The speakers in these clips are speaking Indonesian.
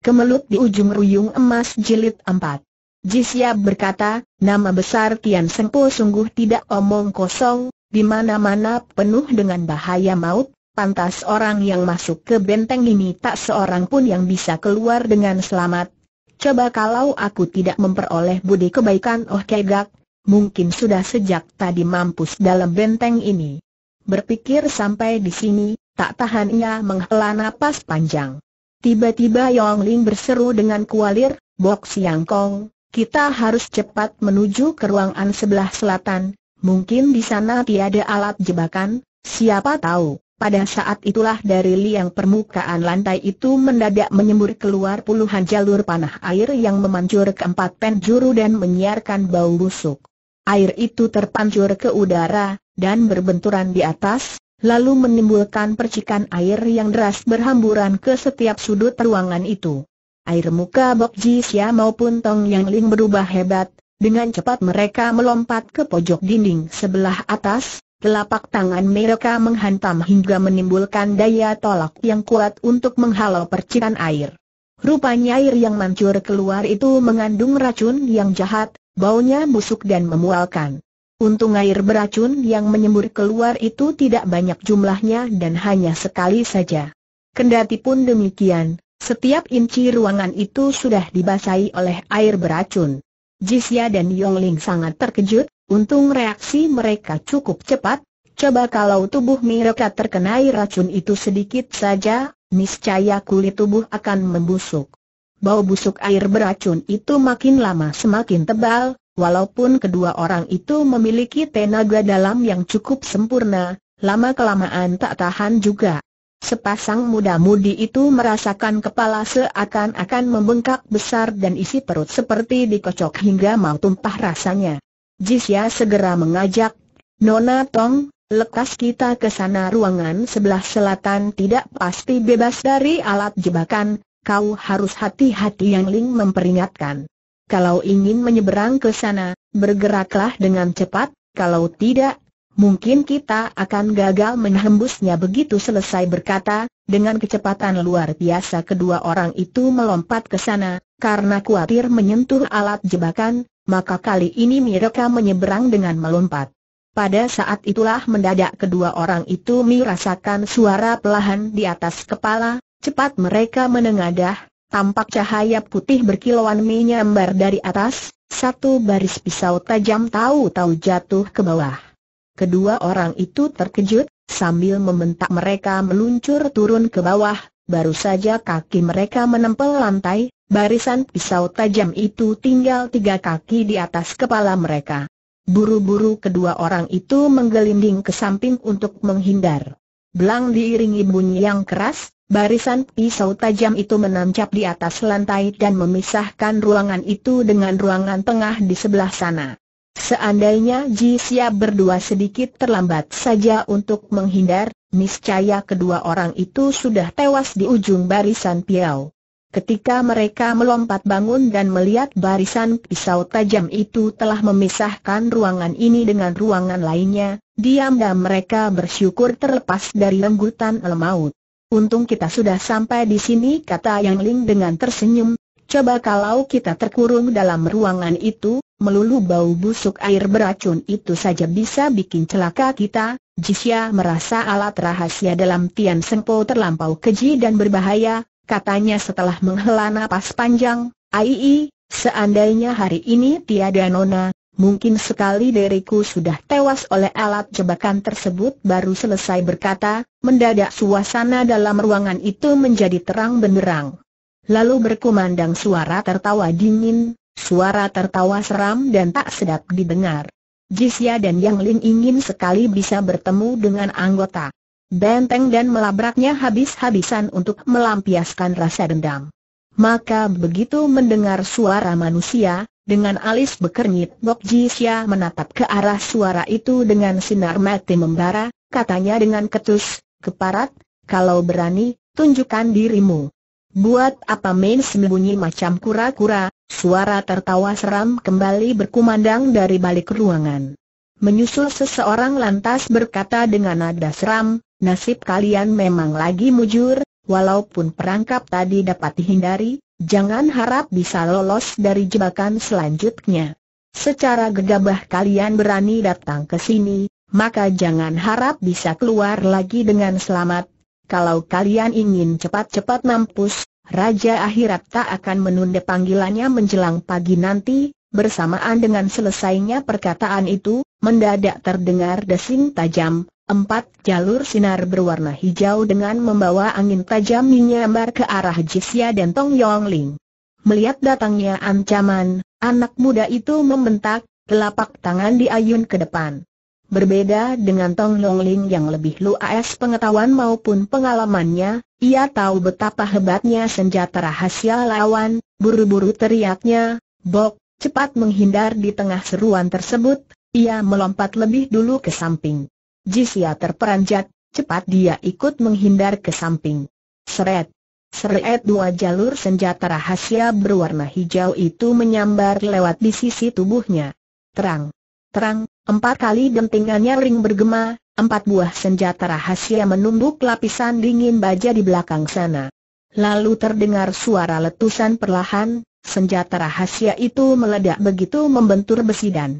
Kemelut di ujung ruyung emas jilid 4. Jisya berkata, nama besar Tian Sengpo sungguh tidak omong kosong, di mana-mana penuh dengan bahaya maut, pantas orang yang masuk ke benteng ini tak seorang pun yang bisa keluar dengan selamat. Coba kalau aku tidak memperoleh budi kebaikan Oh Kegak, mungkin sudah sejak tadi mampus dalam benteng ini. Berpikir sampai di sini, tak tahannya menghela napas panjang. Tiba-tiba Yong Ling berseru dengan kualir, Bok Siang Kong, kita harus cepat menuju ke ruangan sebelah selatan, mungkin di sana tiada alat jebakan, siapa tahu. Pada saat itulah dari liang permukaan lantai itu mendadak menyembur keluar puluhan jalur panah air yang memancur ke empat penjuru dan menyiarkan bau busuk. Air itu terpancur ke udara, dan berbenturan di atas, lalu menimbulkan percikan air yang deras berhamburan ke setiap sudut ruangan itu. Air muka Bok Ji Xia maupun Tong Yang Ling berubah hebat, dengan cepat mereka melompat ke pojok dinding sebelah atas, telapak tangan mereka menghantam hingga menimbulkan daya tolak yang kuat untuk menghalau percikan air. Rupanya air yang mancur keluar itu mengandung racun yang jahat, baunya busuk dan memualkan. Untung air beracun yang menyembur keluar itu tidak banyak jumlahnya dan hanya sekali saja. Kendati pun demikian, setiap inci ruangan itu sudah dibasahi oleh air beracun. Jisya dan Yongling sangat terkejut, untung reaksi mereka cukup cepat, coba kalau tubuh mereka terkena racun itu sedikit saja, niscaya kulit tubuh akan membusuk. Bau busuk air beracun itu makin lama semakin tebal, Walaupun kedua orang itu memiliki tenaga dalam yang cukup sempurna, lama-kelamaan tak tahan juga. Sepasang muda-mudi itu merasakan kepala seakan-akan membengkak besar dan isi perut seperti dikocok hingga mau tumpah rasanya. Jisya segera mengajak, Nona Tong, lekas kita ke sana ruangan sebelah selatan tidak pasti bebas dari alat jebakan, kau harus hati-hati yang Ling memperingatkan. Kalau ingin menyeberang ke sana, bergeraklah dengan cepat, kalau tidak, mungkin kita akan gagal menghembusnya begitu selesai berkata, dengan kecepatan luar biasa kedua orang itu melompat ke sana, karena khawatir menyentuh alat jebakan, maka kali ini mereka menyeberang dengan melompat. Pada saat itulah mendadak kedua orang itu merasakan suara pelahan di atas kepala, cepat mereka menengadah, Tampak cahaya putih berkilauan menyambar dari atas, satu baris pisau tajam tahu-tahu jatuh ke bawah. Kedua orang itu terkejut, sambil membentak mereka meluncur turun ke bawah, baru saja kaki mereka menempel lantai, barisan pisau tajam itu tinggal tiga kaki di atas kepala mereka. Buru-buru kedua orang itu menggelinding ke samping untuk menghindar. Belang diiringi bunyi yang keras, Barisan pisau tajam itu menancap di atas lantai dan memisahkan ruangan itu dengan ruangan tengah di sebelah sana. Seandainya Ji Xia berdua sedikit terlambat saja untuk menghindar, niscaya kedua orang itu sudah tewas di ujung barisan piau. Ketika mereka melompat bangun dan melihat barisan pisau tajam itu telah memisahkan ruangan ini dengan ruangan lainnya, diam-diam mereka bersyukur terlepas dari lenggutan lemaut. Untung kita sudah sampai di sini kata Yang Ling dengan tersenyum, coba kalau kita terkurung dalam ruangan itu, melulu bau busuk air beracun itu saja bisa bikin celaka kita, Jisya merasa alat rahasia dalam Tian Sengpo terlampau keji dan berbahaya, katanya setelah menghela napas panjang, Aii, seandainya hari ini tiada nona, Mungkin sekali diriku sudah tewas oleh alat jebakan tersebut baru selesai berkata, mendadak suasana dalam ruangan itu menjadi terang benderang. Lalu berkumandang suara tertawa dingin, suara tertawa seram dan tak sedap didengar. Jisya dan Yang Ling ingin sekali bisa bertemu dengan anggota benteng dan melabraknya habis-habisan untuk melampiaskan rasa dendam. Maka begitu mendengar suara manusia, dengan alis bekernyit Bok Jisya menatap ke arah suara itu dengan sinar mati membara, katanya dengan ketus, keparat, kalau berani, tunjukkan dirimu. Buat apa main sembunyi macam kura-kura, suara tertawa seram kembali berkumandang dari balik ruangan. Menyusul seseorang lantas berkata dengan nada seram, nasib kalian memang lagi mujur, walaupun perangkap tadi dapat dihindari, Jangan harap bisa lolos dari jebakan selanjutnya. Secara gegabah kalian berani datang ke sini, maka jangan harap bisa keluar lagi dengan selamat. Kalau kalian ingin cepat-cepat mampus, Raja Akhirat tak akan menunda panggilannya menjelang pagi nanti, bersamaan dengan selesainya perkataan itu, mendadak terdengar desing tajam, Empat jalur sinar berwarna hijau dengan membawa angin tajam menyambar ke arah Jisya dan Tong Yongling. Melihat datangnya ancaman, anak muda itu membentak, telapak tangan diayun ke depan. Berbeda dengan Tong Yongling yang lebih luas pengetahuan maupun pengalamannya, ia tahu betapa hebatnya senjata rahasia lawan, buru-buru teriaknya, Bok, cepat menghindar di tengah seruan tersebut, ia melompat lebih dulu ke samping. Jisia terperanjat, cepat dia ikut menghindar ke samping. Seret. Seret dua jalur senjata rahasia berwarna hijau itu menyambar lewat di sisi tubuhnya. Terang. Terang, empat kali dentingannya ring bergema, empat buah senjata rahasia menumbuk lapisan dingin baja di belakang sana. Lalu terdengar suara letusan perlahan, senjata rahasia itu meledak begitu membentur besi dan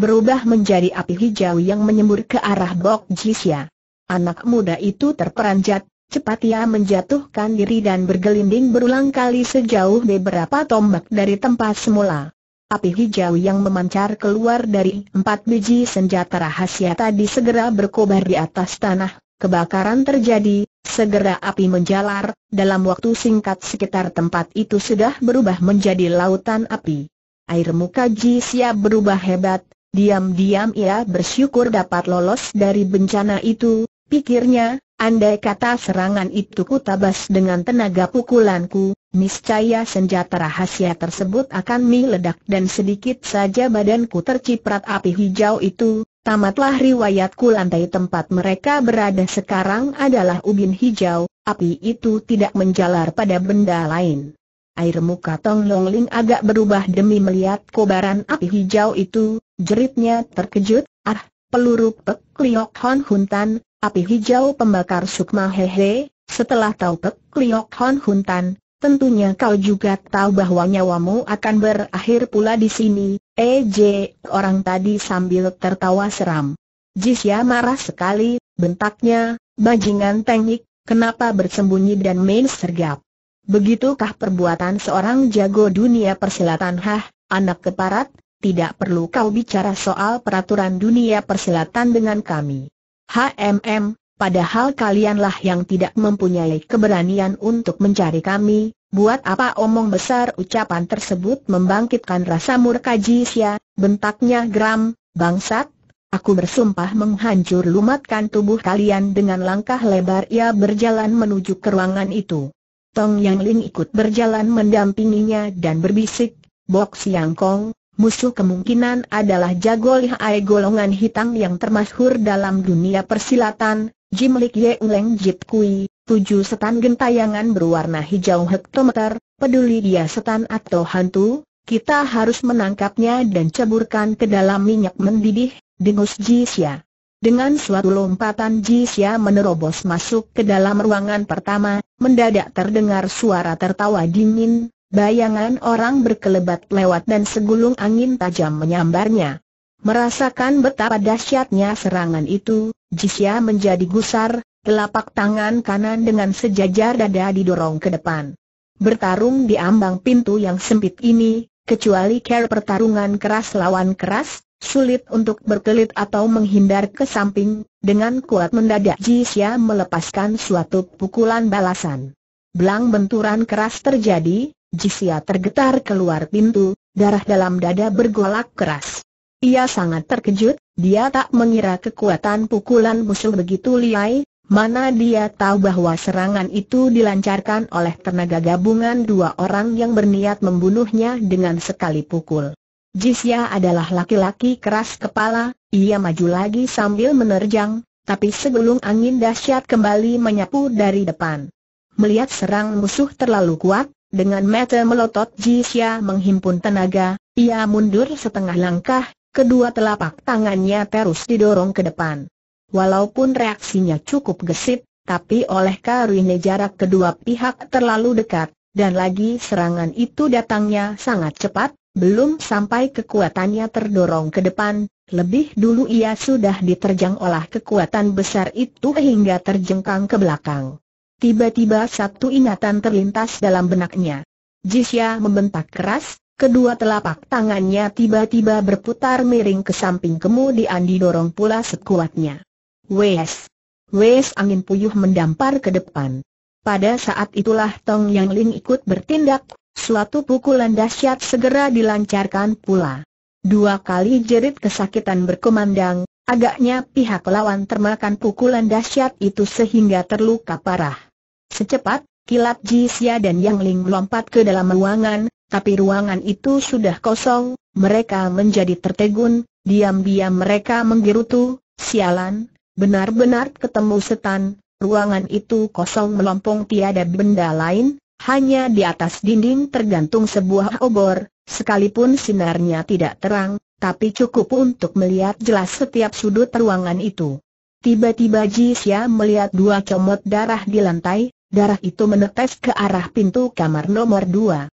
berubah menjadi api hijau yang menyembur ke arah Bok Jisya. Anak muda itu terperanjat, cepat ia menjatuhkan diri dan bergelinding berulang kali sejauh beberapa tombak dari tempat semula. Api hijau yang memancar keluar dari empat biji senjata rahasia tadi segera berkobar di atas tanah, kebakaran terjadi, segera api menjalar, dalam waktu singkat sekitar tempat itu sudah berubah menjadi lautan api. Air muka Ji berubah hebat, Diam-diam ia bersyukur dapat lolos dari bencana itu, pikirnya, andai kata serangan itu kutabas dengan tenaga pukulanku, niscaya senjata rahasia tersebut akan meledak dan sedikit saja badanku terciprat api hijau itu, Tamatlah riwayatku lantai tempat mereka berada sekarang adalah ubin hijau, api itu tidak menjalar pada benda lain. Air muka Tong Long agak berubah demi melihat kobaran api hijau itu, Jeritnya terkejut, ah, peluru Pek Liok Hon Huntan, api hijau pembakar sukma hehe, setelah tahu Pek Liok Hon Huntan, tentunya kau juga tahu bahwa nyawamu akan berakhir pula di sini, EJ, orang tadi sambil tertawa seram. Jisya marah sekali, bentaknya, bajingan teknik, kenapa bersembunyi dan main sergap. Begitukah perbuatan seorang jago dunia persilatan hah, anak keparat, tidak perlu kau bicara soal peraturan dunia persilatan dengan kami. HMM, padahal kalianlah yang tidak mempunyai keberanian untuk mencari kami, buat apa omong besar ucapan tersebut membangkitkan rasa murka Jisya, bentaknya geram, bangsat, Aku bersumpah menghancur lumatkan tubuh kalian dengan langkah lebar ia berjalan menuju ke ruangan itu. Tong Yang Ling ikut berjalan mendampinginya dan berbisik, Bok Siang Kong, musuh kemungkinan adalah jago lihai golongan hitam yang termasyhur dalam dunia persilatan, Jim Lik Ye Uleng Jit Kui, tujuh setan gentayangan berwarna hijau hektometer, peduli dia setan atau hantu, kita harus menangkapnya dan ceburkan ke dalam minyak mendidih, dengus Jisya. Dengan suatu lompatan Jisya menerobos masuk ke dalam ruangan pertama, mendadak terdengar suara tertawa dingin, Bayangan orang berkelebat lewat dan segulung angin tajam menyambarnya. Merasakan betapa dahsyatnya serangan itu, Jisya menjadi gusar, telapak tangan kanan dengan sejajar dada didorong ke depan. Bertarung di ambang pintu yang sempit ini, kecuali care pertarungan keras lawan keras, sulit untuk berkelit atau menghindar ke samping, dengan kuat mendadak Jisya melepaskan suatu pukulan balasan. Belang benturan keras terjadi, Jisia tergetar keluar pintu, darah dalam dada bergolak keras. Ia sangat terkejut, dia tak mengira kekuatan pukulan musuh begitu liai, mana dia tahu bahwa serangan itu dilancarkan oleh tenaga gabungan dua orang yang berniat membunuhnya dengan sekali pukul. Jisya adalah laki-laki keras kepala, ia maju lagi sambil menerjang, tapi segulung angin dahsyat kembali menyapu dari depan. Melihat serang musuh terlalu kuat, dengan mata melotot Jisya menghimpun tenaga, ia mundur setengah langkah, kedua telapak tangannya terus didorong ke depan. Walaupun reaksinya cukup gesit, tapi oleh karunia jarak kedua pihak terlalu dekat, dan lagi serangan itu datangnya sangat cepat, belum sampai kekuatannya terdorong ke depan, lebih dulu ia sudah diterjang oleh kekuatan besar itu hingga terjengkang ke belakang. Tiba-tiba satu ingatan terlintas dalam benaknya. Jisya membentak keras, kedua telapak tangannya tiba-tiba berputar miring ke samping kemudian didorong pula sekuatnya. Wes! Wes angin puyuh mendampar ke depan. Pada saat itulah Tong Yang Ling ikut bertindak, suatu pukulan dahsyat segera dilancarkan pula. Dua kali jerit kesakitan berkemandang, Agaknya pihak lawan termakan pukulan dahsyat itu sehingga terluka parah. Secepat, kilat Xia dan Yang Ling melompat ke dalam ruangan, tapi ruangan itu sudah kosong, mereka menjadi tertegun, diam-diam mereka menggerutu, sialan, benar-benar ketemu setan, ruangan itu kosong melompong tiada benda lain, hanya di atas dinding tergantung sebuah obor, sekalipun sinarnya tidak terang, tapi cukup untuk melihat jelas setiap sudut ruangan itu. Tiba-tiba Jisya melihat dua comot darah di lantai, Darah itu menetes ke arah pintu kamar nomor dua.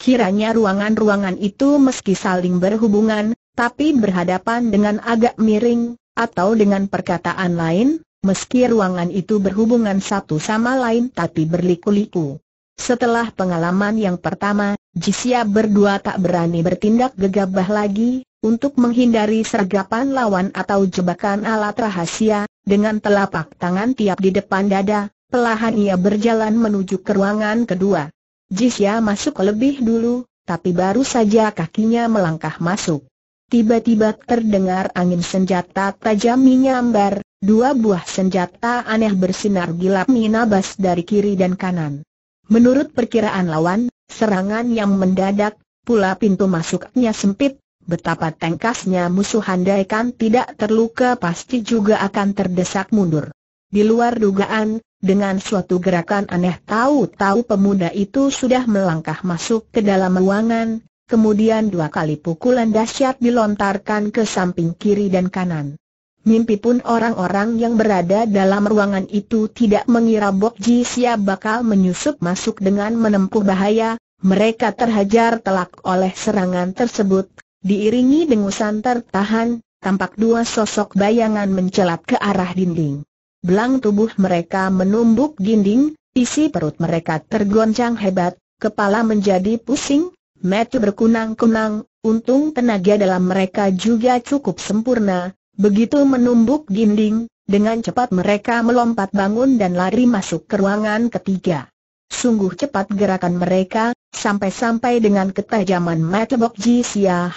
Kiranya ruangan-ruangan itu meski saling berhubungan, tapi berhadapan dengan agak miring, atau dengan perkataan lain, meski ruangan itu berhubungan satu sama lain tapi berliku-liku. Setelah pengalaman yang pertama, Jisya berdua tak berani bertindak gegabah lagi, untuk menghindari sergapan lawan atau jebakan alat rahasia, dengan telapak tangan tiap di depan dada, Pelahan ia berjalan menuju ke ruangan kedua. Jisya masuk lebih dulu, tapi baru saja kakinya melangkah masuk. Tiba-tiba terdengar angin senjata tajam menyambar, dua buah senjata aneh bersinar gelap minabas dari kiri dan kanan. Menurut perkiraan lawan, serangan yang mendadak, pula pintu masuknya sempit, betapa tengkasnya musuh handaikan tidak terluka pasti juga akan terdesak mundur. Di luar dugaan, dengan suatu gerakan aneh tahu-tahu pemuda itu sudah melangkah masuk ke dalam ruangan, kemudian dua kali pukulan dahsyat dilontarkan ke samping kiri dan kanan. Mimpi pun orang-orang yang berada dalam ruangan itu tidak mengira Bok Ji Sia bakal menyusup masuk dengan menempuh bahaya, mereka terhajar telak oleh serangan tersebut, diiringi dengusan tertahan, tampak dua sosok bayangan mencelat ke arah dinding belang tubuh mereka menumbuk dinding, isi perut mereka tergoncang hebat, kepala menjadi pusing, mata berkunang-kunang, untung tenaga dalam mereka juga cukup sempurna, begitu menumbuk dinding, dengan cepat mereka melompat bangun dan lari masuk ke ruangan ketiga. Sungguh cepat gerakan mereka, sampai-sampai dengan ketajaman mata Bok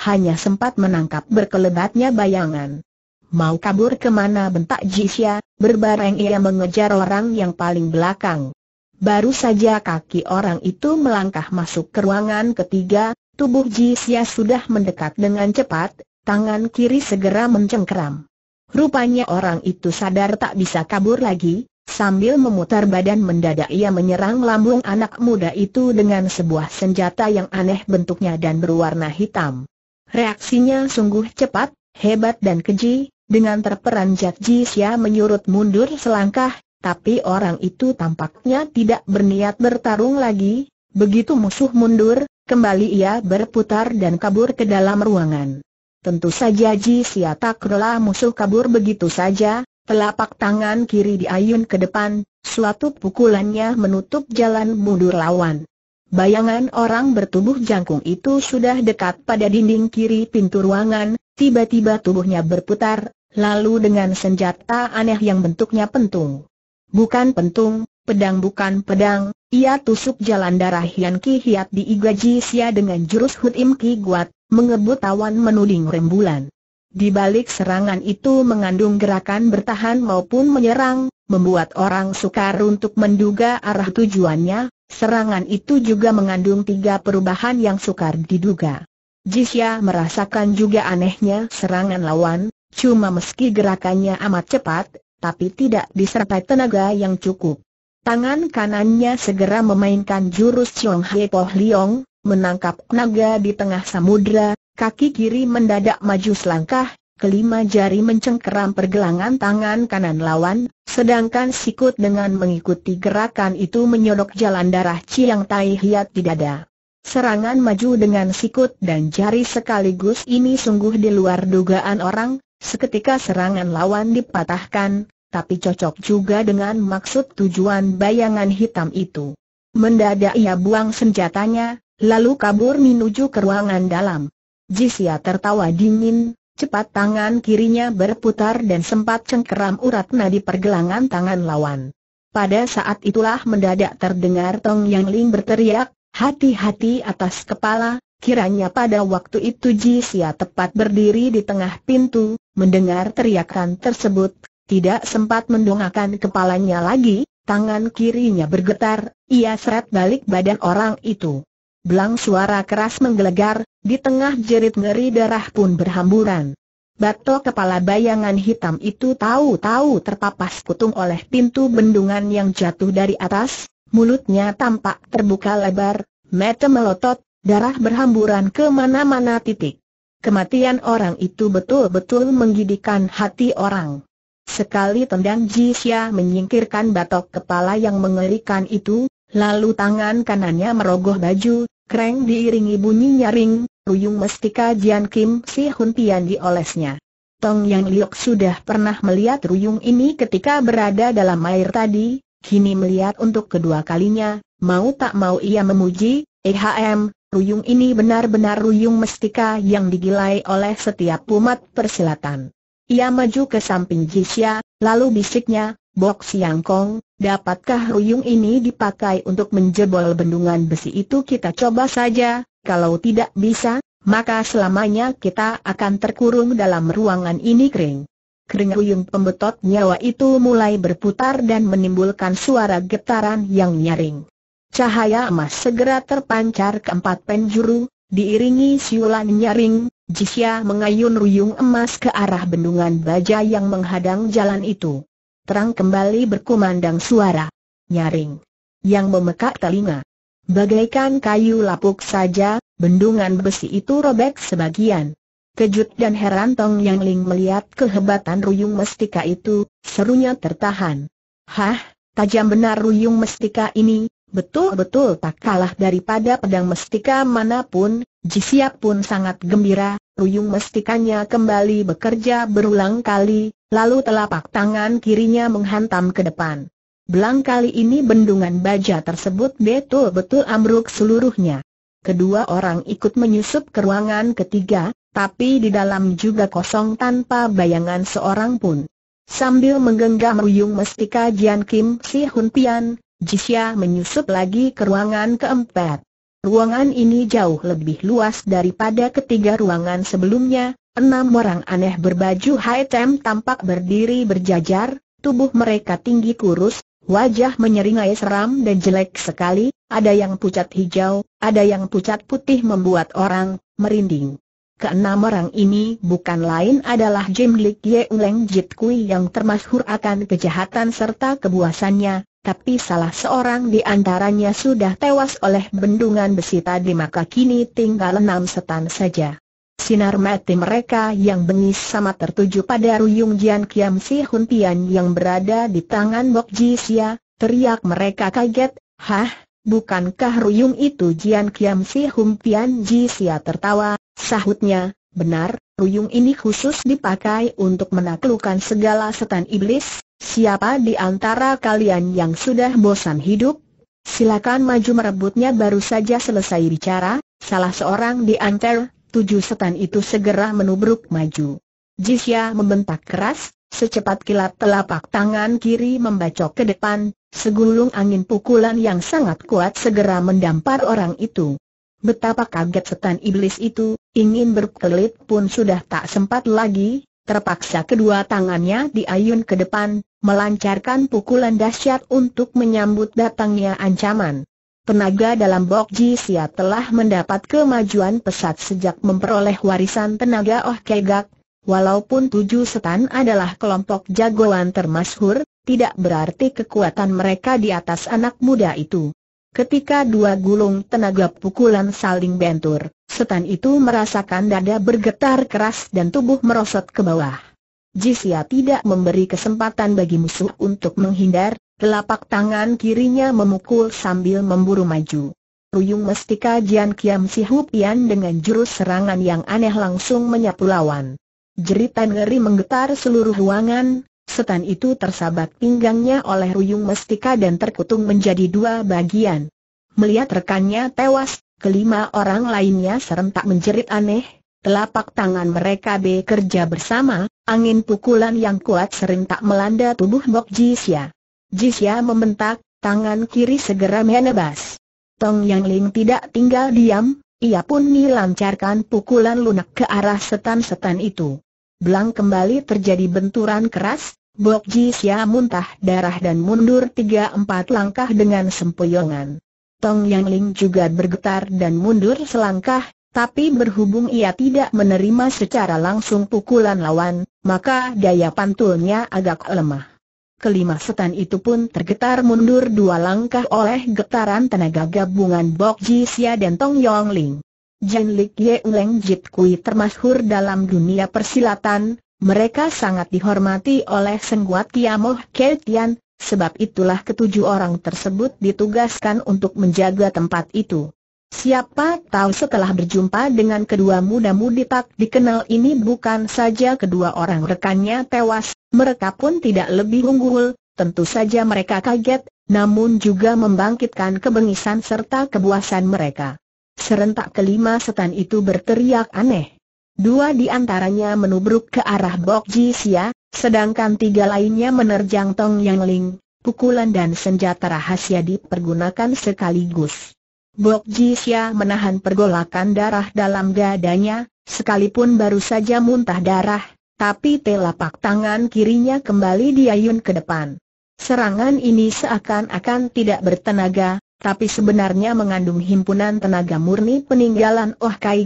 hanya sempat menangkap berkelebatnya bayangan. Mau kabur kemana bentak Jisya, berbareng ia mengejar orang yang paling belakang. Baru saja kaki orang itu melangkah masuk ke ruangan ketiga, tubuh Jisya sudah mendekat dengan cepat, tangan kiri segera mencengkeram. Rupanya orang itu sadar tak bisa kabur lagi, sambil memutar badan mendadak ia menyerang lambung anak muda itu dengan sebuah senjata yang aneh bentuknya dan berwarna hitam. Reaksinya sungguh cepat, hebat dan keji, dengan terperanjat Ji Jisya menyurut mundur selangkah, tapi orang itu tampaknya tidak berniat bertarung lagi. Begitu musuh mundur, kembali ia berputar dan kabur ke dalam ruangan. Tentu saja Ji Jisya tak rela musuh kabur begitu saja, telapak tangan kiri diayun ke depan, suatu pukulannya menutup jalan mundur lawan. Bayangan orang bertubuh jangkung itu sudah dekat pada dinding kiri pintu ruangan, tiba-tiba tubuhnya berputar, Lalu dengan senjata aneh yang bentuknya pentung. Bukan pentung, pedang bukan pedang, ia tusuk jalan darah Hian Ki Hiat di Igaji Sia dengan jurus Hut Im Ki Guat, mengebut awan menuding rembulan. Di balik serangan itu mengandung gerakan bertahan maupun menyerang, membuat orang sukar untuk menduga arah tujuannya, serangan itu juga mengandung tiga perubahan yang sukar diduga. Jisya merasakan juga anehnya serangan lawan, Cuma meski gerakannya amat cepat, tapi tidak disertai tenaga yang cukup. Tangan kanannya segera memainkan jurus Chong Hei Poh Liong, menangkap naga di tengah samudra, kaki kiri mendadak maju selangkah, kelima jari mencengkeram pergelangan tangan kanan lawan, sedangkan sikut dengan mengikuti gerakan itu menyodok jalan darah Chiang Tai Hiat di dada. Serangan maju dengan sikut dan jari sekaligus ini sungguh di luar dugaan orang, Seketika serangan lawan dipatahkan, tapi cocok juga dengan maksud tujuan bayangan hitam itu. Mendadak ia buang senjatanya, lalu kabur menuju ke ruangan dalam. Jisya tertawa dingin, cepat tangan kirinya berputar dan sempat cengkeram urat nadi pergelangan tangan lawan. Pada saat itulah mendadak terdengar Tong Yang Ling berteriak, hati-hati atas kepala, Kiranya pada waktu itu Jisia tepat berdiri di tengah pintu, mendengar teriakan tersebut, tidak sempat mendongakkan kepalanya lagi, tangan kirinya bergetar, ia seret balik badan orang itu. Belang suara keras menggelegar, di tengah jerit ngeri darah pun berhamburan. Batok kepala bayangan hitam itu tahu-tahu terpapas kutung oleh pintu bendungan yang jatuh dari atas, mulutnya tampak terbuka lebar, mata melotot, Darah berhamburan ke mana-mana titik. Kematian orang itu betul-betul menggidikan hati orang. Sekali tendang Jisya menyingkirkan batok kepala yang mengerikan itu, lalu tangan kanannya merogoh baju, kreng diiringi bunyi nyaring, ruyung mestika Jian Kim Si Hun diolesnya. Tong Yang Liok sudah pernah melihat ruyung ini ketika berada dalam air tadi, kini melihat untuk kedua kalinya, mau tak mau ia memuji, EHM, Ruyung ini benar-benar ruyung mestika yang digilai oleh setiap umat persilatan. Ia maju ke samping Jisya, lalu bisiknya, Bok Siang Kong, dapatkah ruyung ini dipakai untuk menjebol bendungan besi itu kita coba saja, kalau tidak bisa, maka selamanya kita akan terkurung dalam ruangan ini kering. Kering ruyung pembetot nyawa itu mulai berputar dan menimbulkan suara getaran yang nyaring. Cahaya emas segera terpancar ke empat penjuru, diiringi siulan nyaring, Jisya mengayun ruyung emas ke arah bendungan baja yang menghadang jalan itu. Terang kembali berkumandang suara. Nyaring. Yang memekak telinga. Bagaikan kayu lapuk saja, bendungan besi itu robek sebagian. Kejut dan heran Tong Yang Ling melihat kehebatan ruyung mestika itu, serunya tertahan. Hah, tajam benar ruyung mestika ini, Betul-betul tak kalah daripada pedang mestika manapun, Jisiap pun sangat gembira, ruyung mestikanya kembali bekerja berulang kali, lalu telapak tangan kirinya menghantam ke depan. Belang kali ini bendungan baja tersebut betul-betul amruk seluruhnya. Kedua orang ikut menyusup ke ruangan ketiga, tapi di dalam juga kosong tanpa bayangan seorang pun. Sambil menggenggam ruyung mestika Jian Kim Si Hun Pian, Jisya menyusup lagi ke ruangan keempat. Ruangan ini jauh lebih luas daripada ketiga ruangan sebelumnya, enam orang aneh berbaju high tampak berdiri berjajar, tubuh mereka tinggi kurus, wajah menyeringai seram dan jelek sekali, ada yang pucat hijau, ada yang pucat putih membuat orang merinding. Keenam orang ini bukan lain adalah Jim Lik Ye Uleng Jit Kui yang termasyhur akan kejahatan serta kebuasannya, tapi salah seorang di antaranya sudah tewas oleh bendungan besi tadi maka kini tinggal enam setan saja. Sinar mati mereka yang bengis sama tertuju pada Ruyung Jian Kiam Si Hun Pian yang berada di tangan Bok Ji Sia, teriak mereka kaget, Hah, bukankah Ruyung itu Jian Kiam Si Hun Pian Ji Sia tertawa, sahutnya, benar, Ruyung ini khusus dipakai untuk menaklukkan segala setan iblis, Siapa di antara kalian yang sudah bosan hidup? Silakan maju merebutnya baru saja selesai bicara, salah seorang di antara tujuh setan itu segera menubruk maju. Jisya membentak keras, secepat kilat telapak tangan kiri membacok ke depan, segulung angin pukulan yang sangat kuat segera mendampar orang itu. Betapa kaget setan iblis itu, ingin berkelit pun sudah tak sempat lagi, terpaksa kedua tangannya diayun ke depan, melancarkan pukulan dahsyat untuk menyambut datangnya ancaman. Tenaga dalam Bok Ji Sia telah mendapat kemajuan pesat sejak memperoleh warisan tenaga Oh Kegak, walaupun tujuh setan adalah kelompok jagoan termasyhur, tidak berarti kekuatan mereka di atas anak muda itu. Ketika dua gulung tenaga pukulan saling bentur, setan itu merasakan dada bergetar keras dan tubuh merosot ke bawah. Jisya tidak memberi kesempatan bagi musuh untuk menghindar, telapak tangan kirinya memukul sambil memburu maju. Ruyung Mestika Jian Kiam Si Hupian dengan jurus serangan yang aneh langsung menyapu lawan. Jeritan ngeri menggetar seluruh ruangan, setan itu tersabat pinggangnya oleh Ruyung Mestika dan terkutung menjadi dua bagian. Melihat rekannya tewas, kelima orang lainnya serentak menjerit aneh, telapak tangan mereka bekerja bersama, Angin pukulan yang kuat sering tak melanda tubuh Bok Jisya. Jisya membentak, tangan kiri segera menebas. Tong Yang Ling tidak tinggal diam, ia pun melancarkan pukulan lunak ke arah setan-setan itu. Belang kembali terjadi benturan keras, Bok Jisya muntah darah dan mundur tiga empat langkah dengan sempoyongan. Tong Yang Ling juga bergetar dan mundur selangkah, tapi berhubung ia tidak menerima secara langsung pukulan lawan, maka daya pantulnya agak lemah. Kelima setan itu pun tergetar mundur dua langkah oleh getaran tenaga gabungan Bok Ji Sia dan Tong Yong Ling. Jin Lik Ye Leng Jit Kui termasyhur dalam dunia persilatan, mereka sangat dihormati oleh Sengguat Kiamoh Tian. sebab itulah ketujuh orang tersebut ditugaskan untuk menjaga tempat itu. Siapa tahu setelah berjumpa dengan kedua muda-mudi tak dikenal ini bukan saja kedua orang rekannya tewas, mereka pun tidak lebih unggul, tentu saja mereka kaget, namun juga membangkitkan kebengisan serta kebuasan mereka. Serentak kelima setan itu berteriak aneh. Dua di antaranya menubruk ke arah Bok Ji Sia, sedangkan tiga lainnya menerjang Tong Yang Ling, pukulan dan senjata rahasia dipergunakan sekaligus. Bok Jisya menahan pergolakan darah dalam dadanya, sekalipun baru saja muntah darah, tapi telapak tangan kirinya kembali diayun ke depan. Serangan ini seakan-akan tidak bertenaga, tapi sebenarnya mengandung himpunan tenaga murni peninggalan Oh Kai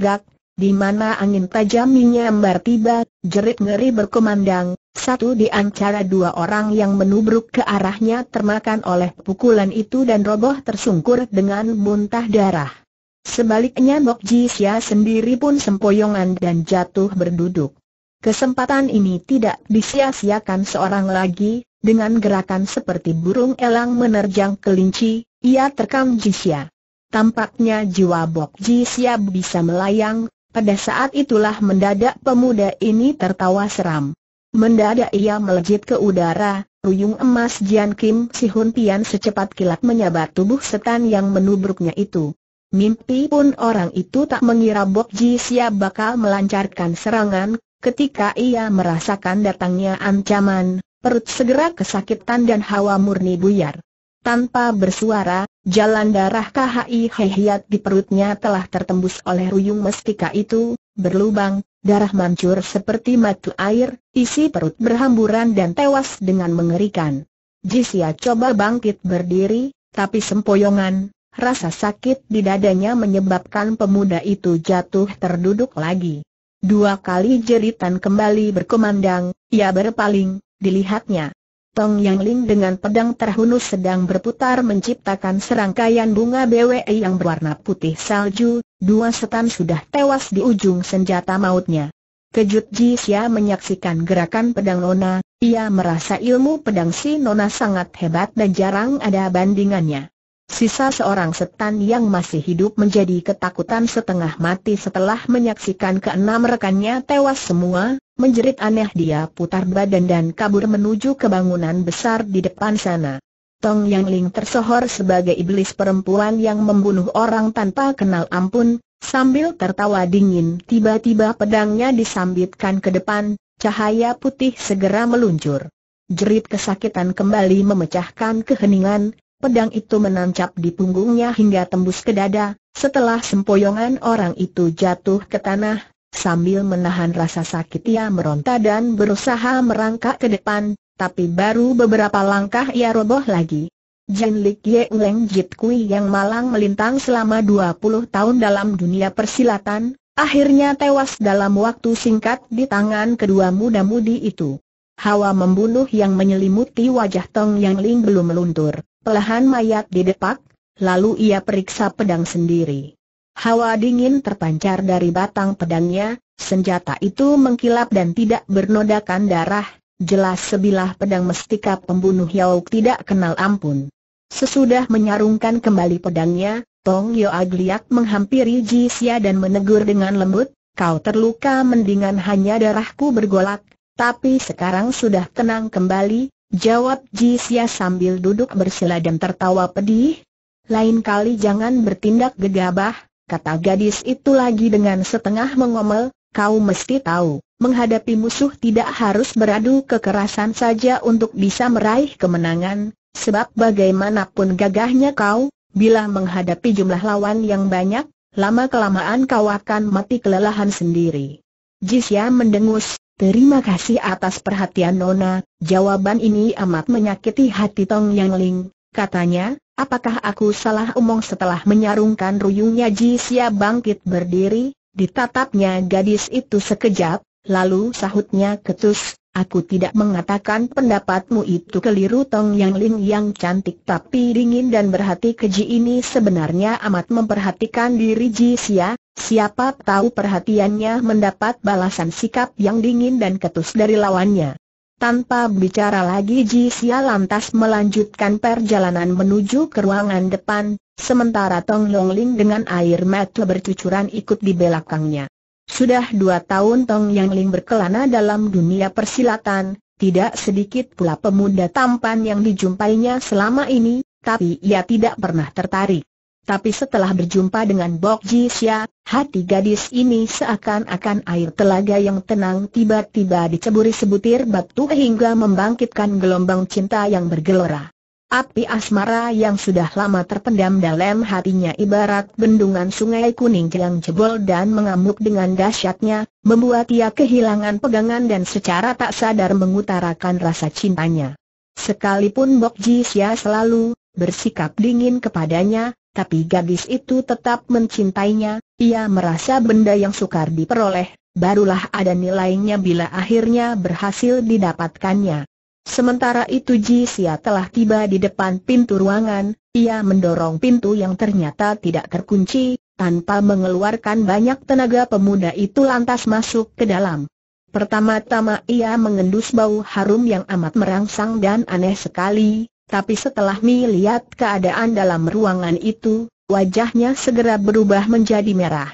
di mana angin tajam menyambar tiba Jerit ngeri berkumandang, satu di antara dua orang yang menubruk ke arahnya termakan oleh pukulan itu dan roboh tersungkur dengan muntah darah. Sebaliknya Bok Jisya sendiri pun sempoyongan dan jatuh berduduk. Kesempatan ini tidak disia-siakan seorang lagi, dengan gerakan seperti burung elang menerjang kelinci, ia terkam Jisya. Tampaknya jiwa Bok Jisya bisa melayang, pada saat itulah mendadak pemuda ini tertawa seram. Mendadak ia melejit ke udara, ruyung emas Jian Kim Si Hun Pian secepat kilat menyabat tubuh setan yang menubruknya itu. Mimpi pun orang itu tak mengira Bok Ji Sia bakal melancarkan serangan, ketika ia merasakan datangnya ancaman, perut segera kesakitan dan hawa murni buyar. Tanpa bersuara, jalan darah KHI Hehiat di perutnya telah tertembus oleh ruyung mestika itu, berlubang, darah mancur seperti matu air, isi perut berhamburan dan tewas dengan mengerikan. Jisya coba bangkit berdiri, tapi sempoyongan, rasa sakit di dadanya menyebabkan pemuda itu jatuh terduduk lagi. Dua kali jeritan kembali berkumandang, ia berpaling, dilihatnya. Tong Yang Ling dengan pedang terhunus sedang berputar menciptakan serangkaian bunga BWE yang berwarna putih salju, dua setan sudah tewas di ujung senjata mautnya. Kejut Ji Xia menyaksikan gerakan pedang Nona, ia merasa ilmu pedang si Nona sangat hebat dan jarang ada bandingannya. Sisa seorang setan yang masih hidup menjadi ketakutan setengah mati setelah menyaksikan keenam rekannya tewas semua, Menjerit aneh dia putar badan dan kabur menuju ke bangunan besar di depan sana. Tong Yang Ling tersohor sebagai iblis perempuan yang membunuh orang tanpa kenal ampun, sambil tertawa dingin tiba-tiba pedangnya disambitkan ke depan, cahaya putih segera meluncur. Jerit kesakitan kembali memecahkan keheningan, pedang itu menancap di punggungnya hingga tembus ke dada, setelah sempoyongan orang itu jatuh ke tanah, Sambil menahan rasa sakit ia meronta dan berusaha merangkak ke depan, tapi baru beberapa langkah ia roboh lagi. Jin Lik Ye Uleng Jit Kui yang malang melintang selama 20 tahun dalam dunia persilatan, akhirnya tewas dalam waktu singkat di tangan kedua muda-mudi itu. Hawa membunuh yang menyelimuti wajah Tong Yang Ling belum meluntur, pelahan mayat didepak, lalu ia periksa pedang sendiri. Hawa dingin terpancar dari batang pedangnya, senjata itu mengkilap dan tidak bernodakan darah, jelas sebilah pedang mestika pembunuh Yauk tidak kenal ampun. Sesudah menyarungkan kembali pedangnya, Tong Yo Agliak menghampiri Ji Xia dan menegur dengan lembut, kau terluka mendingan hanya darahku bergolak, tapi sekarang sudah tenang kembali, jawab Ji Xia sambil duduk bersila dan tertawa pedih. Lain kali jangan bertindak gegabah, kata gadis itu lagi dengan setengah mengomel, kau mesti tahu, menghadapi musuh tidak harus beradu kekerasan saja untuk bisa meraih kemenangan, sebab bagaimanapun gagahnya kau, bila menghadapi jumlah lawan yang banyak, lama-kelamaan kau akan mati kelelahan sendiri. Jisya mendengus, terima kasih atas perhatian Nona, jawaban ini amat menyakiti hati Tong Yang Ling, katanya, Apakah aku salah omong setelah menyarungkan ruyungnya Jisya bangkit berdiri, ditatapnya gadis itu sekejap, lalu sahutnya ketus, aku tidak mengatakan pendapatmu itu keliru Tong Yang Ling yang cantik tapi dingin dan berhati keji ini sebenarnya amat memperhatikan diri Jisya. siapa tahu perhatiannya mendapat balasan sikap yang dingin dan ketus dari lawannya. Tanpa bicara lagi Ji Xia lantas melanjutkan perjalanan menuju ke ruangan depan, sementara Tong Ling dengan air mata bercucuran ikut di belakangnya. Sudah dua tahun Tong Ling berkelana dalam dunia persilatan, tidak sedikit pula pemuda tampan yang dijumpainya selama ini, tapi ia tidak pernah tertarik. Tapi setelah berjumpa dengan Bok Jisya, hati gadis ini seakan-akan air telaga yang tenang tiba-tiba diceburi sebutir batu hingga membangkitkan gelombang cinta yang bergelora. Api asmara yang sudah lama terpendam dalam hatinya ibarat bendungan sungai kuning yang jebol dan mengamuk dengan dahsyatnya, membuat ia kehilangan pegangan dan secara tak sadar mengutarakan rasa cintanya. Sekalipun Bok Ji Sia selalu bersikap dingin kepadanya, tapi gadis itu tetap mencintainya, ia merasa benda yang sukar diperoleh, barulah ada nilainya bila akhirnya berhasil didapatkannya. Sementara itu Jisia telah tiba di depan pintu ruangan, ia mendorong pintu yang ternyata tidak terkunci, tanpa mengeluarkan banyak tenaga pemuda itu lantas masuk ke dalam. Pertama-tama ia mengendus bau harum yang amat merangsang dan aneh sekali, tapi setelah melihat keadaan dalam ruangan itu, wajahnya segera berubah menjadi merah.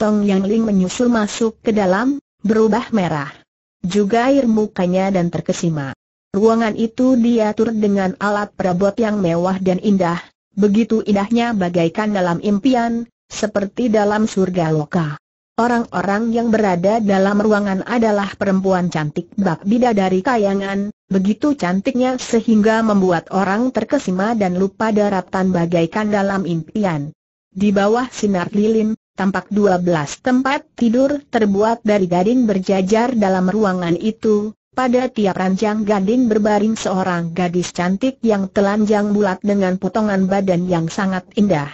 Tong Yang Ling menyusul masuk ke dalam, berubah merah. Juga air mukanya dan terkesima. Ruangan itu diatur dengan alat perabot yang mewah dan indah, begitu indahnya bagaikan dalam impian, seperti dalam surga loka. Orang-orang yang berada dalam ruangan adalah perempuan cantik bak bidadari kayangan, begitu cantiknya sehingga membuat orang terkesima dan lupa daratan bagaikan dalam impian. Di bawah sinar lilin, tampak 12 tempat tidur terbuat dari gading berjajar dalam ruangan itu, pada tiap ranjang gading berbaring seorang gadis cantik yang telanjang bulat dengan potongan badan yang sangat indah.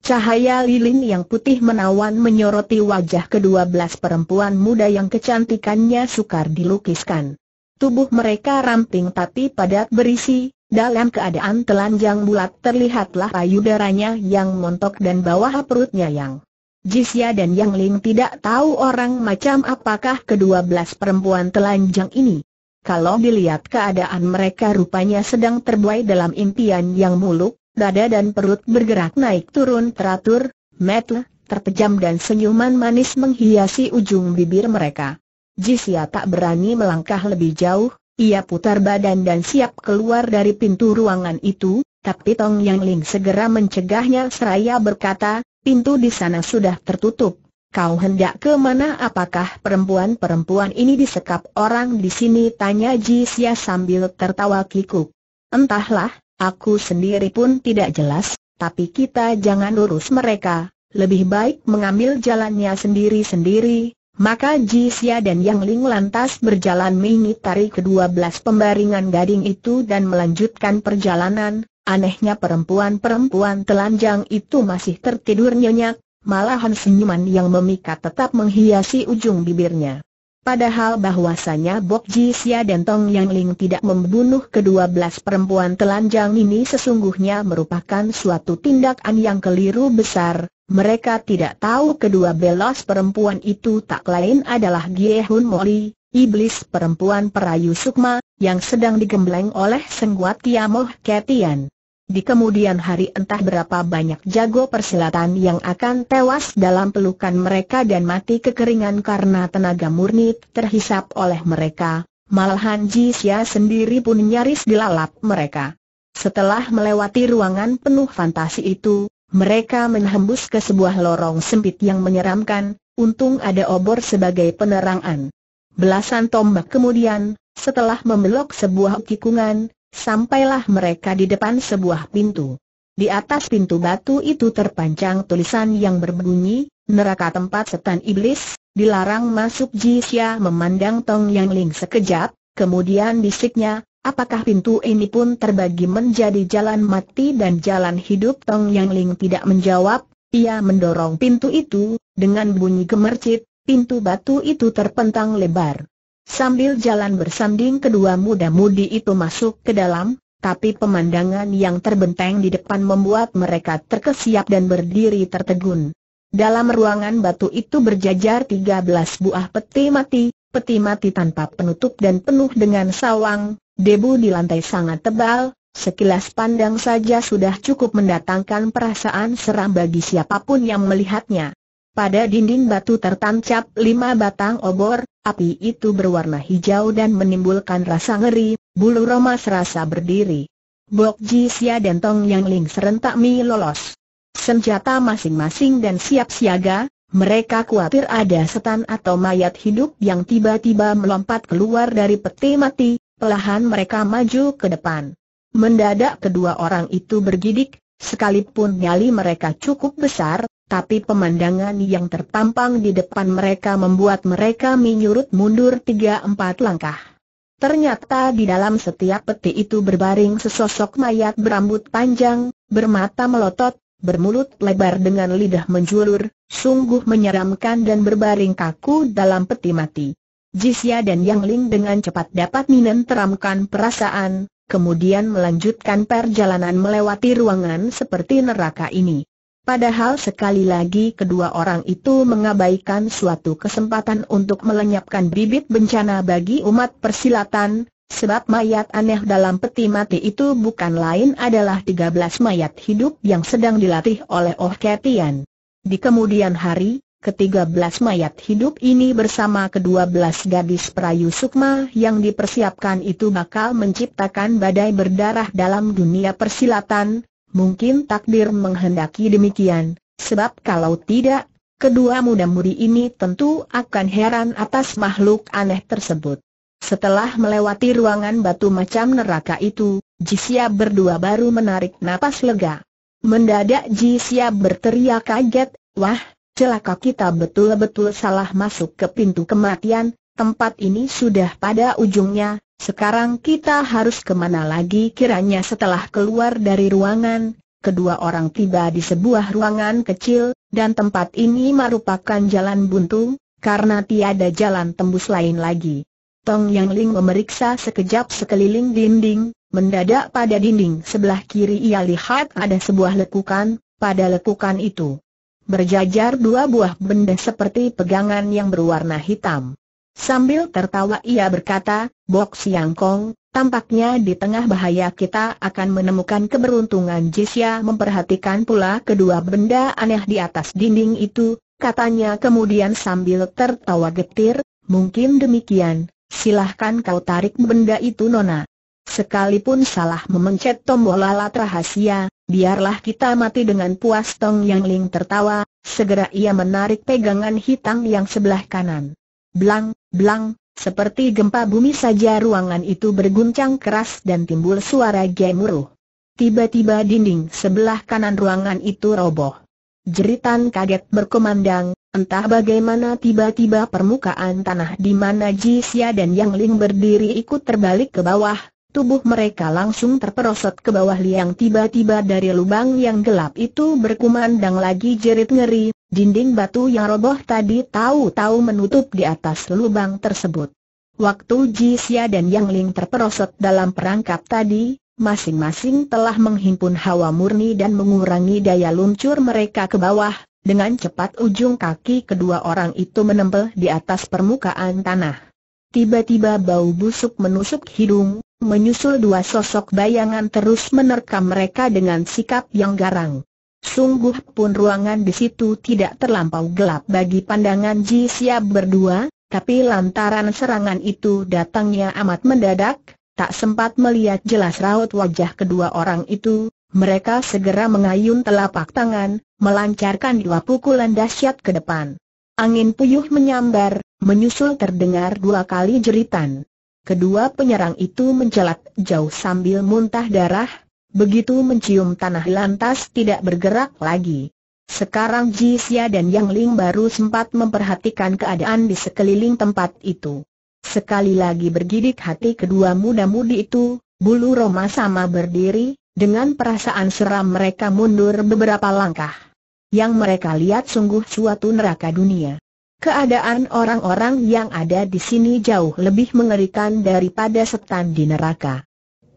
Cahaya lilin yang putih menawan menyoroti wajah kedua belas perempuan muda yang kecantikannya sukar dilukiskan tubuh mereka ramping tapi padat berisi, dalam keadaan telanjang bulat terlihatlah payudaranya yang montok dan bawah perutnya yang jisya dan Yang Ling tidak tahu orang macam apakah kedua belas perempuan telanjang ini. Kalau dilihat keadaan mereka rupanya sedang terbuai dalam impian yang muluk, dada dan perut bergerak naik turun teratur, metel, terpejam dan senyuman manis menghiasi ujung bibir mereka. Jisya tak berani melangkah lebih jauh, ia putar badan dan siap keluar dari pintu ruangan itu, tapi Tong Yang Ling segera mencegahnya seraya berkata, pintu di sana sudah tertutup. Kau hendak ke mana apakah perempuan-perempuan ini disekap orang di sini tanya Jisya sambil tertawa kikuk. Entahlah, aku sendiri pun tidak jelas, tapi kita jangan urus mereka, lebih baik mengambil jalannya sendiri-sendiri, maka Ji Xia dan Yang Ling lantas berjalan mengitari kedua belas pembaringan gading itu dan melanjutkan perjalanan, anehnya perempuan-perempuan telanjang itu masih tertidur nyenyak, malahan senyuman yang memikat tetap menghiasi ujung bibirnya. Padahal bahwasanya Bok Xia dan Tong Yang Ling tidak membunuh kedua belas perempuan telanjang ini sesungguhnya merupakan suatu tindakan yang keliru besar, mereka tidak tahu kedua belas perempuan itu tak lain adalah Gye Moli, iblis perempuan perayu Sukma, yang sedang digembleng oleh Sengguat Tiamoh Ketian. Di kemudian hari entah berapa banyak jago persilatan yang akan tewas dalam pelukan mereka dan mati kekeringan karena tenaga murni terhisap oleh mereka, malahan Jisya sendiri pun nyaris dilalap mereka. Setelah melewati ruangan penuh fantasi itu, mereka menghembus ke sebuah lorong sempit yang menyeramkan, untung ada obor sebagai penerangan. Belasan tombak kemudian, setelah membelok sebuah tikungan, sampailah mereka di depan sebuah pintu. Di atas pintu batu itu terpancang tulisan yang berbunyi, neraka tempat setan iblis, dilarang masuk Jisya memandang Tong Yang Ling sekejap, kemudian bisiknya, Apakah pintu ini pun terbagi menjadi jalan mati dan jalan hidup Tong Yang Ling tidak menjawab, ia mendorong pintu itu, dengan bunyi gemercit, pintu batu itu terpentang lebar. Sambil jalan bersanding kedua muda-mudi itu masuk ke dalam, tapi pemandangan yang terbentang di depan membuat mereka terkesiap dan berdiri tertegun. Dalam ruangan batu itu berjajar 13 buah peti mati, peti mati tanpa penutup dan penuh dengan sawang, Debu di lantai sangat tebal, sekilas pandang saja sudah cukup mendatangkan perasaan seram bagi siapapun yang melihatnya. Pada dinding batu tertancap lima batang obor, api itu berwarna hijau dan menimbulkan rasa ngeri, bulu Roma serasa berdiri. Bok Ji Sia dan Tong Yang Ling serentak mi lolos. Senjata masing-masing dan siap siaga, mereka khawatir ada setan atau mayat hidup yang tiba-tiba melompat keluar dari peti mati, Pelahan mereka maju ke depan. Mendadak kedua orang itu bergidik, sekalipun nyali mereka cukup besar, tapi pemandangan yang terpampang di depan mereka membuat mereka menyurut mundur tiga empat langkah. Ternyata di dalam setiap peti itu berbaring sesosok mayat berambut panjang, bermata melotot, bermulut lebar dengan lidah menjulur, sungguh menyeramkan dan berbaring kaku dalam peti mati. Jisya dan Yang Ling dengan cepat dapat teramkan perasaan, kemudian melanjutkan perjalanan melewati ruangan seperti neraka ini. Padahal sekali lagi kedua orang itu mengabaikan suatu kesempatan untuk melenyapkan bibit bencana bagi umat persilatan, sebab mayat aneh dalam peti mati itu bukan lain adalah 13 mayat hidup yang sedang dilatih oleh Oh Ketian. Di kemudian hari, Ketiga belas mayat hidup ini bersama kedua belas gadis perayu sukma yang dipersiapkan itu bakal menciptakan badai berdarah dalam dunia persilatan, mungkin takdir menghendaki demikian, sebab kalau tidak, kedua muda muri ini tentu akan heran atas makhluk aneh tersebut. Setelah melewati ruangan batu macam neraka itu, Jisia berdua baru menarik napas lega. Mendadak Jisia berteriak kaget, wah, celaka kita betul-betul salah masuk ke pintu kematian, tempat ini sudah pada ujungnya, sekarang kita harus kemana lagi kiranya setelah keluar dari ruangan, kedua orang tiba di sebuah ruangan kecil, dan tempat ini merupakan jalan buntu, karena tiada jalan tembus lain lagi. Tong Yang Ling memeriksa sekejap sekeliling dinding, mendadak pada dinding sebelah kiri ia lihat ada sebuah lekukan, pada lekukan itu berjajar dua buah benda seperti pegangan yang berwarna hitam. Sambil tertawa ia berkata, Bok Siang Kong, tampaknya di tengah bahaya kita akan menemukan keberuntungan Jisya memperhatikan pula kedua benda aneh di atas dinding itu, katanya kemudian sambil tertawa getir, mungkin demikian, silahkan kau tarik benda itu Nona. Sekalipun salah memencet tombol lalat rahasia, biarlah kita mati dengan puas Tong Yang Ling tertawa, segera ia menarik pegangan hitam yang sebelah kanan. Blang, blang, seperti gempa bumi saja ruangan itu berguncang keras dan timbul suara gemuruh. Tiba-tiba dinding sebelah kanan ruangan itu roboh. Jeritan kaget berkumandang, entah bagaimana tiba-tiba permukaan tanah di mana Jisia dan Yang Ling berdiri ikut terbalik ke bawah, Tubuh mereka langsung terperosot ke bawah liang tiba-tiba dari lubang yang gelap itu berkumandang lagi jerit ngeri, dinding batu yang roboh tadi tahu-tahu menutup di atas lubang tersebut. Waktu Xia dan Yang Ling terperosot dalam perangkap tadi, masing-masing telah menghimpun hawa murni dan mengurangi daya luncur mereka ke bawah, dengan cepat ujung kaki kedua orang itu menempel di atas permukaan tanah. Tiba-tiba bau busuk menusuk hidung, Menyusul dua sosok bayangan terus menerkam mereka dengan sikap yang garang. Sungguh pun ruangan di situ tidak terlampau gelap bagi pandangan Ji Siap berdua, tapi lantaran serangan itu datangnya amat mendadak, tak sempat melihat jelas raut wajah kedua orang itu, mereka segera mengayun telapak tangan, melancarkan dua pukulan dahsyat ke depan. Angin puyuh menyambar, menyusul terdengar dua kali jeritan. Kedua penyerang itu mencelat jauh sambil muntah darah, begitu mencium tanah lantas tidak bergerak lagi. Sekarang Xia dan Yang Ling baru sempat memperhatikan keadaan di sekeliling tempat itu. Sekali lagi bergidik hati kedua muda-mudi itu, bulu Roma sama berdiri, dengan perasaan seram mereka mundur beberapa langkah. Yang mereka lihat sungguh suatu neraka dunia. Keadaan orang-orang yang ada di sini jauh lebih mengerikan daripada setan di neraka.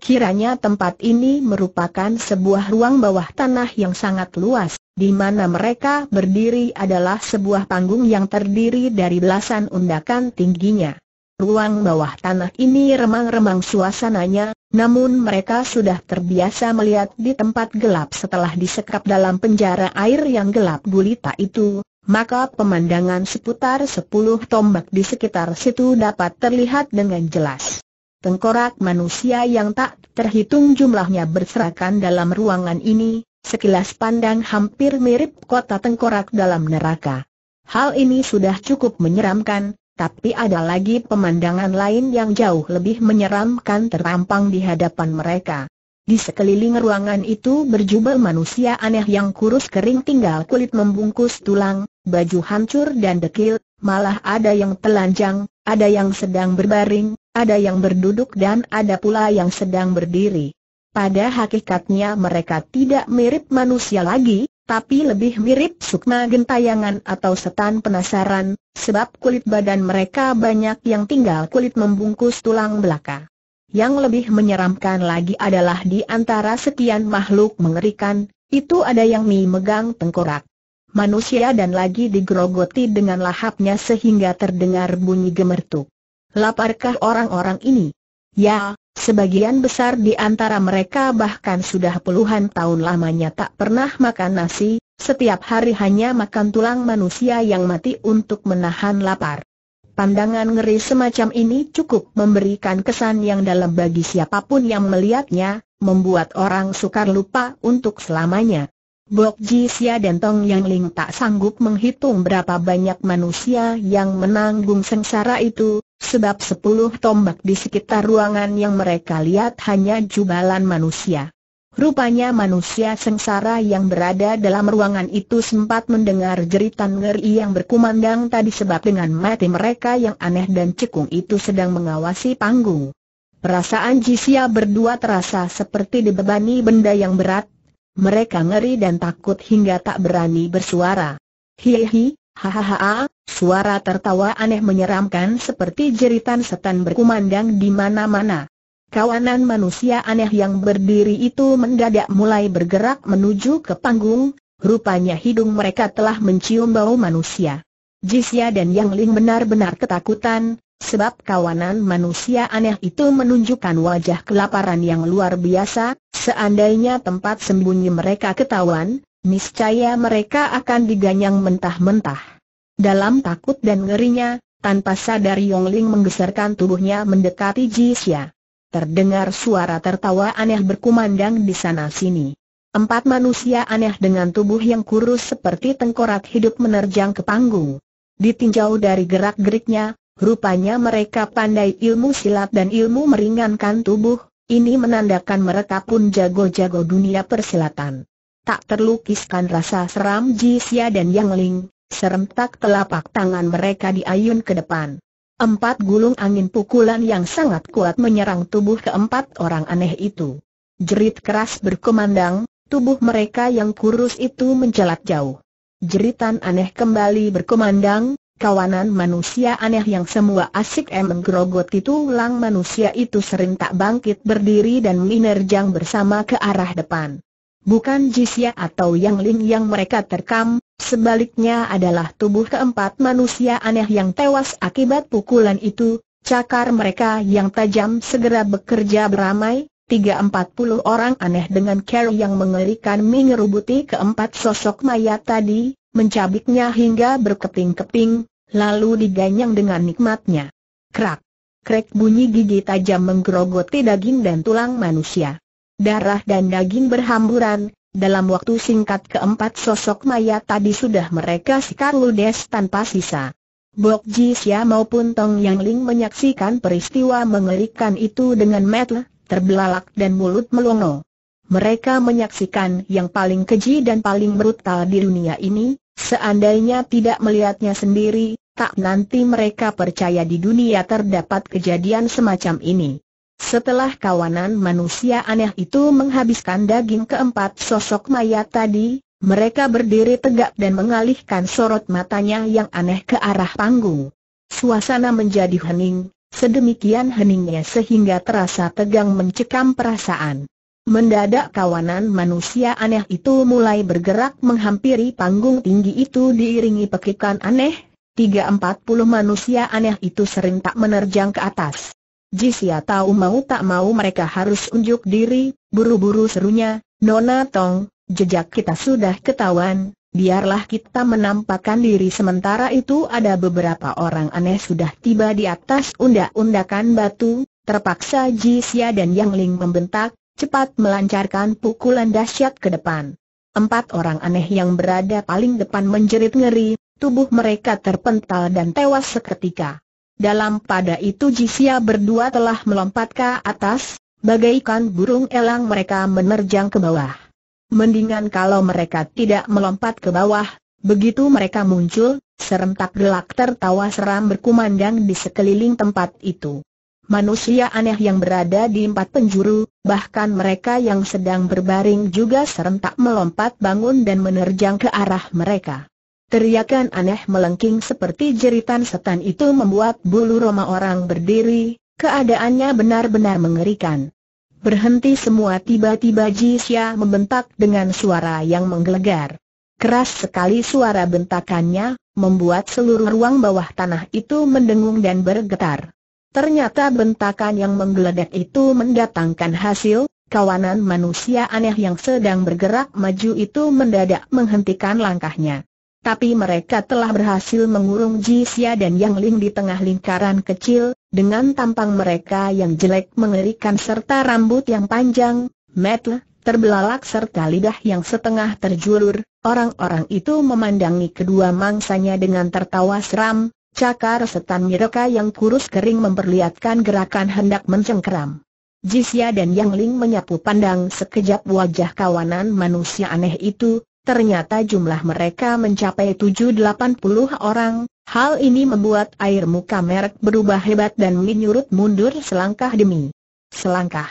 Kiranya tempat ini merupakan sebuah ruang bawah tanah yang sangat luas, di mana mereka berdiri adalah sebuah panggung yang terdiri dari belasan undakan tingginya. Ruang bawah tanah ini remang-remang suasananya, namun mereka sudah terbiasa melihat di tempat gelap setelah disekap dalam penjara air yang gelap gulita itu, maka pemandangan seputar sepuluh tombak di sekitar situ dapat terlihat dengan jelas. Tengkorak manusia yang tak terhitung jumlahnya berserakan dalam ruangan ini, sekilas pandang hampir mirip kota tengkorak dalam neraka. Hal ini sudah cukup menyeramkan, tapi ada lagi pemandangan lain yang jauh lebih menyeramkan terampang di hadapan mereka. Di sekeliling ruangan itu berjubel manusia aneh yang kurus kering tinggal kulit membungkus tulang, baju hancur dan dekil, malah ada yang telanjang, ada yang sedang berbaring, ada yang berduduk dan ada pula yang sedang berdiri. Pada hakikatnya mereka tidak mirip manusia lagi, tapi lebih mirip sukma gentayangan atau setan penasaran, sebab kulit badan mereka banyak yang tinggal kulit membungkus tulang belakang. Yang lebih menyeramkan lagi adalah di antara sekian makhluk mengerikan, itu ada yang memegang tengkorak manusia dan lagi digerogoti dengan lahapnya sehingga terdengar bunyi gemertuk. Laparkah orang-orang ini? Ya, sebagian besar di antara mereka bahkan sudah puluhan tahun lamanya tak pernah makan nasi, setiap hari hanya makan tulang manusia yang mati untuk menahan lapar. Pandangan ngeri semacam ini cukup memberikan kesan yang dalam bagi siapapun yang melihatnya, membuat orang sukar lupa untuk selamanya. Bok Ji Sia dan Tong Yang Ling tak sanggup menghitung berapa banyak manusia yang menanggung sengsara itu, sebab sepuluh tombak di sekitar ruangan yang mereka lihat hanya jubalan manusia. Rupanya manusia sengsara yang berada dalam ruangan itu sempat mendengar jeritan ngeri yang berkumandang tadi sebab dengan mati mereka yang aneh dan cekung itu sedang mengawasi panggung. Perasaan Jisia berdua terasa seperti dibebani benda yang berat, mereka ngeri dan takut hingga tak berani bersuara. Hihi, hahaha, suara tertawa aneh menyeramkan seperti jeritan setan berkumandang di mana-mana. Kawanan manusia aneh yang berdiri itu mendadak mulai bergerak menuju ke panggung, rupanya hidung mereka telah mencium bau manusia. Jisya dan Yang Ling benar-benar ketakutan, sebab kawanan manusia aneh itu menunjukkan wajah kelaparan yang luar biasa, seandainya tempat sembunyi mereka ketahuan, niscaya mereka akan diganyang mentah-mentah. Dalam takut dan ngerinya, tanpa sadar Yong Ling menggeserkan tubuhnya mendekati Jisya terdengar suara tertawa aneh berkumandang di sana-sini. Empat manusia aneh dengan tubuh yang kurus seperti tengkorak hidup menerjang ke panggung. Ditinjau dari gerak-geriknya, rupanya mereka pandai ilmu silat dan ilmu meringankan tubuh, ini menandakan mereka pun jago-jago dunia persilatan. Tak terlukiskan rasa seram Jisya dan Yangling, Ling, serentak telapak tangan mereka diayun ke depan. Empat gulung angin pukulan yang sangat kuat menyerang tubuh keempat orang aneh itu. Jerit keras berkumandang, tubuh mereka yang kurus itu mencelat jauh. Jeritan aneh kembali berkumandang, kawanan manusia aneh yang semua asik itu, tulang manusia itu sering tak bangkit berdiri dan menerjang bersama ke arah depan. Bukan Jisya atau Yang Ling yang mereka terkam, Sebaliknya adalah tubuh keempat manusia aneh yang tewas akibat pukulan itu, cakar mereka yang tajam segera bekerja beramai, Tiga empat puluh orang aneh dengan cara yang mengerikan mengerubuti keempat sosok mayat tadi, mencabiknya hingga berkeping-keping, lalu diganyang dengan nikmatnya. Krak! Krek bunyi gigi tajam menggerogoti daging dan tulang manusia. Darah dan daging berhamburan, dalam waktu singkat keempat sosok mayat tadi sudah mereka sikar ludes tanpa sisa. Bok Ji Xia maupun Tong Yang Ling menyaksikan peristiwa mengerikan itu dengan metel, terbelalak dan mulut melongo. Mereka menyaksikan yang paling keji dan paling brutal di dunia ini, seandainya tidak melihatnya sendiri, tak nanti mereka percaya di dunia terdapat kejadian semacam ini. Setelah kawanan manusia aneh itu menghabiskan daging keempat sosok mayat tadi, mereka berdiri tegak dan mengalihkan sorot matanya yang aneh ke arah panggung. Suasana menjadi hening, sedemikian heningnya sehingga terasa tegang mencekam perasaan. Mendadak kawanan manusia aneh itu mulai bergerak menghampiri panggung tinggi itu diiringi pekikan aneh, 340 manusia aneh itu sering tak menerjang ke atas. Jisia ya tahu mau tak mau mereka harus unjuk diri, buru-buru serunya, Nona Tong, jejak kita sudah ketahuan, biarlah kita menampakkan diri sementara itu ada beberapa orang aneh sudah tiba di atas undak-undakan batu, terpaksa Jisia ya dan Yang Ling membentak, cepat melancarkan pukulan dahsyat ke depan. Empat orang aneh yang berada paling depan menjerit ngeri, tubuh mereka terpental dan tewas seketika. Dalam pada itu Jisia berdua telah melompat ke atas, bagaikan burung elang mereka menerjang ke bawah. Mendingan kalau mereka tidak melompat ke bawah, begitu mereka muncul, serentak gelak tertawa seram berkumandang di sekeliling tempat itu. Manusia aneh yang berada di empat penjuru, bahkan mereka yang sedang berbaring juga serentak melompat bangun dan menerjang ke arah mereka. Teriakan aneh melengking seperti jeritan setan itu membuat bulu roma orang berdiri, keadaannya benar-benar mengerikan. Berhenti semua tiba-tiba Jisya membentak dengan suara yang menggelegar. Keras sekali suara bentakannya, membuat seluruh ruang bawah tanah itu mendengung dan bergetar. Ternyata bentakan yang menggeledak itu mendatangkan hasil, kawanan manusia aneh yang sedang bergerak maju itu mendadak menghentikan langkahnya tapi mereka telah berhasil mengurung Xia dan Yang Ling di tengah lingkaran kecil, dengan tampang mereka yang jelek mengerikan serta rambut yang panjang, metel, terbelalak serta lidah yang setengah terjulur, orang-orang itu memandangi kedua mangsanya dengan tertawa seram, cakar setan mereka yang kurus kering memperlihatkan gerakan hendak mencengkeram. Jisya dan Yang Ling menyapu pandang sekejap wajah kawanan manusia aneh itu, ternyata jumlah mereka mencapai 7 orang, hal ini membuat air muka merek berubah hebat dan menyurut mundur selangkah demi selangkah.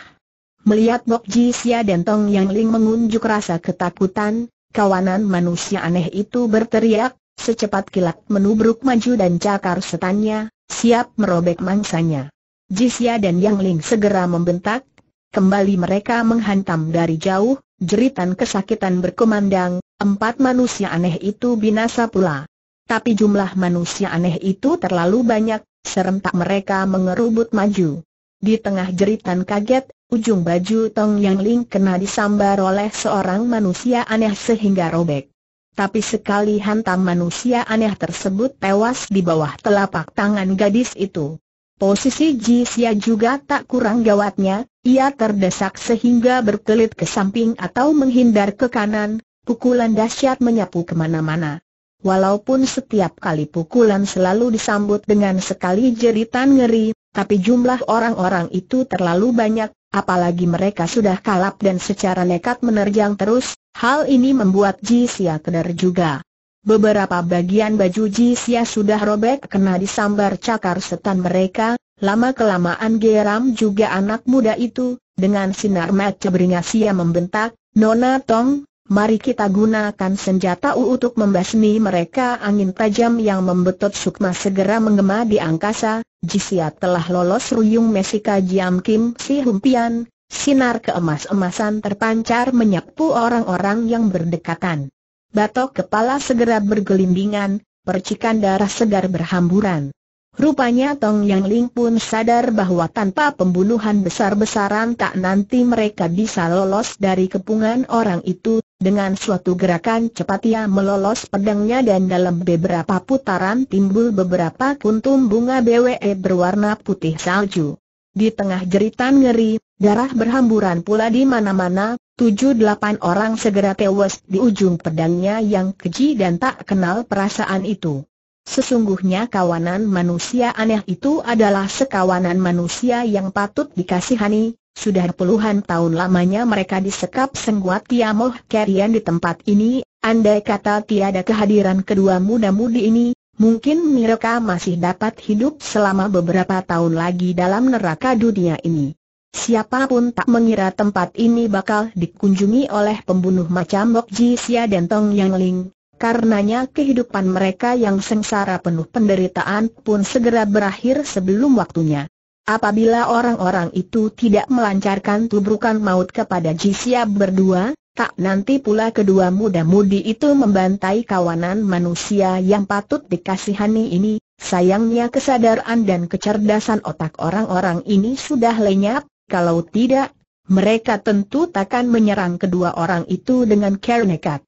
Melihat Bok Sia dan Tong Yang Ling mengunjuk rasa ketakutan, kawanan manusia aneh itu berteriak, secepat kilat menubruk maju dan cakar setannya, siap merobek mangsanya. Sia dan Yang Ling segera membentak, kembali mereka menghantam dari jauh, Jeritan kesakitan berkumandang, empat manusia aneh itu binasa pula. Tapi jumlah manusia aneh itu terlalu banyak, serentak mereka mengerubut maju. Di tengah jeritan kaget, ujung baju Tong Yang Ling kena disambar oleh seorang manusia aneh sehingga robek. Tapi sekali hantam manusia aneh tersebut tewas di bawah telapak tangan gadis itu. Posisi Ji Xia juga tak kurang gawatnya, ia terdesak sehingga berkelit ke samping atau menghindar ke kanan, pukulan dahsyat menyapu kemana-mana. Walaupun setiap kali pukulan selalu disambut dengan sekali jeritan ngeri, tapi jumlah orang-orang itu terlalu banyak, apalagi mereka sudah kalap dan secara nekat menerjang terus, hal ini membuat Ji Sia keder juga. Beberapa bagian baju Jisya sudah robek kena disambar cakar setan mereka, lama-kelamaan geram juga anak muda itu, dengan sinar mata beringas ia membentak, Nona Tong, mari kita gunakan senjata U untuk membasmi mereka angin tajam yang membetot sukma segera menggema di angkasa, Jisya telah lolos ruyung Mesika Jiam Kim Si Humpian, sinar keemas-emasan terpancar menyapu orang-orang yang berdekatan batok kepala segera bergelimbingan, percikan darah segar berhamburan. Rupanya Tong Yang Ling pun sadar bahwa tanpa pembunuhan besar-besaran tak nanti mereka bisa lolos dari kepungan orang itu, dengan suatu gerakan cepat ia melolos pedangnya dan dalam beberapa putaran timbul beberapa kuntum bunga BWE berwarna putih salju. Di tengah jeritan ngeri, darah berhamburan pula di mana-mana, tujuh delapan orang segera tewas di ujung pedangnya yang keji dan tak kenal perasaan itu. Sesungguhnya kawanan manusia aneh itu adalah sekawanan manusia yang patut dikasihani, sudah puluhan tahun lamanya mereka disekap sengguat Tiamoh Kerian di tempat ini, andai kata tiada kehadiran kedua muda-mudi ini, Mungkin mereka masih dapat hidup selama beberapa tahun lagi dalam neraka dunia ini. Siapapun tak mengira tempat ini bakal dikunjungi oleh pembunuh macam Bok Jisia dan Tong Yang Ling, karenanya kehidupan mereka yang sengsara penuh penderitaan pun segera berakhir sebelum waktunya. Apabila orang-orang itu tidak melancarkan tubrukan maut kepada Jisia berdua, Tak nanti pula kedua muda-mudi itu membantai kawanan manusia yang patut dikasihani ini, sayangnya kesadaran dan kecerdasan otak orang-orang ini sudah lenyap, kalau tidak, mereka tentu takkan menyerang kedua orang itu dengan care nekat.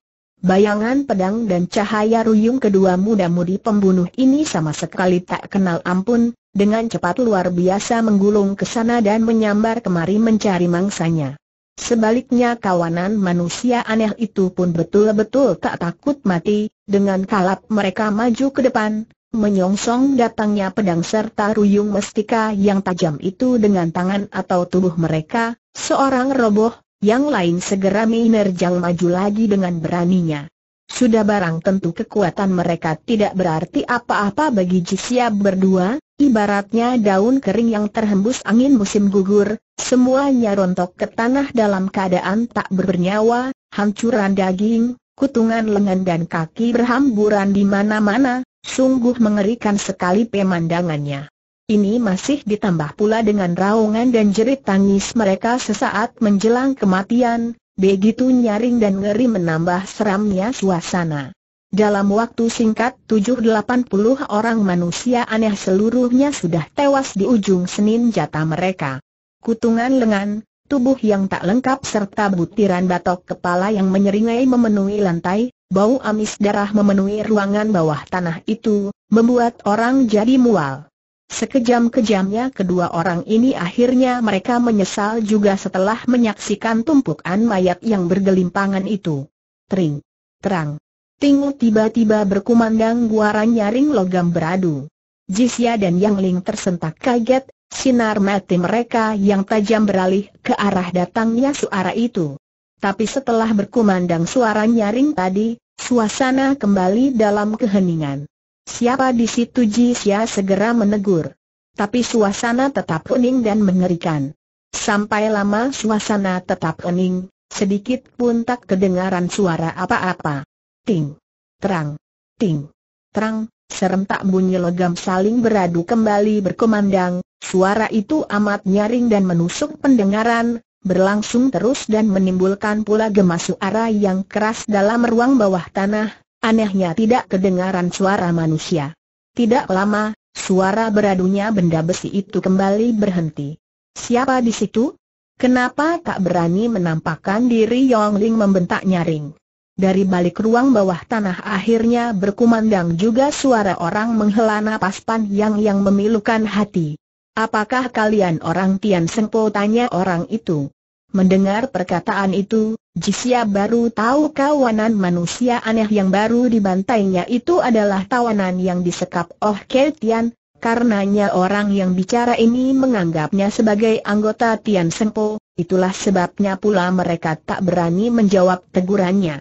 Bayangan pedang dan cahaya ruyung kedua muda-mudi pembunuh ini sama sekali tak kenal ampun, dengan cepat luar biasa menggulung ke sana dan menyambar kemari mencari mangsanya. Sebaliknya kawanan manusia aneh itu pun betul-betul tak takut mati, dengan kalap mereka maju ke depan, menyongsong datangnya pedang serta ruyung mestika yang tajam itu dengan tangan atau tubuh mereka, seorang roboh, yang lain segera menerjang maju lagi dengan beraninya. Sudah barang tentu kekuatan mereka tidak berarti apa-apa bagi Jisya berdua, Ibaratnya daun kering yang terhembus angin musim gugur, semuanya rontok ke tanah dalam keadaan tak bernyawa, hancuran daging, kutungan lengan dan kaki berhamburan di mana-mana, sungguh mengerikan sekali pemandangannya. Ini masih ditambah pula dengan raungan dan jerit tangis mereka sesaat menjelang kematian, begitu nyaring dan ngeri menambah seramnya suasana. Dalam waktu singkat 780 orang manusia aneh seluruhnya sudah tewas di ujung senin jata mereka. Kutungan lengan, tubuh yang tak lengkap serta butiran batok kepala yang menyeringai memenuhi lantai, bau amis darah memenuhi ruangan bawah tanah itu, membuat orang jadi mual. Sekejam-kejamnya kedua orang ini akhirnya mereka menyesal juga setelah menyaksikan tumpukan mayat yang bergelimpangan itu. Tering, terang, Ting tiba-tiba berkumandang guaran nyaring logam beradu. Jisya dan Yang Ling tersentak kaget, sinar mati mereka yang tajam beralih ke arah datangnya suara itu. Tapi setelah berkumandang suara nyaring tadi, suasana kembali dalam keheningan. Siapa di situ Jisya segera menegur. Tapi suasana tetap kuning dan mengerikan. Sampai lama suasana tetap kuning, sedikit pun tak kedengaran suara apa-apa ting, terang, ting, terang, serentak bunyi legam saling beradu kembali berkemandang suara itu amat nyaring dan menusuk pendengaran, berlangsung terus dan menimbulkan pula gemas suara yang keras dalam ruang bawah tanah, anehnya tidak kedengaran suara manusia. Tidak lama, suara beradunya benda besi itu kembali berhenti. Siapa di situ? Kenapa tak berani menampakkan diri Yong Ling membentak nyaring? Dari balik ruang bawah tanah akhirnya berkumandang juga suara orang menghela napas Pan Yang yang memilukan hati. Apakah kalian orang Tian Sengpo tanya orang itu. Mendengar perkataan itu, Jisya baru tahu kawanan manusia aneh yang baru dibantainya itu adalah tawanan yang disekap Oh Tian, karenanya orang yang bicara ini menganggapnya sebagai anggota Tian Sengpo, itulah sebabnya pula mereka tak berani menjawab tegurannya.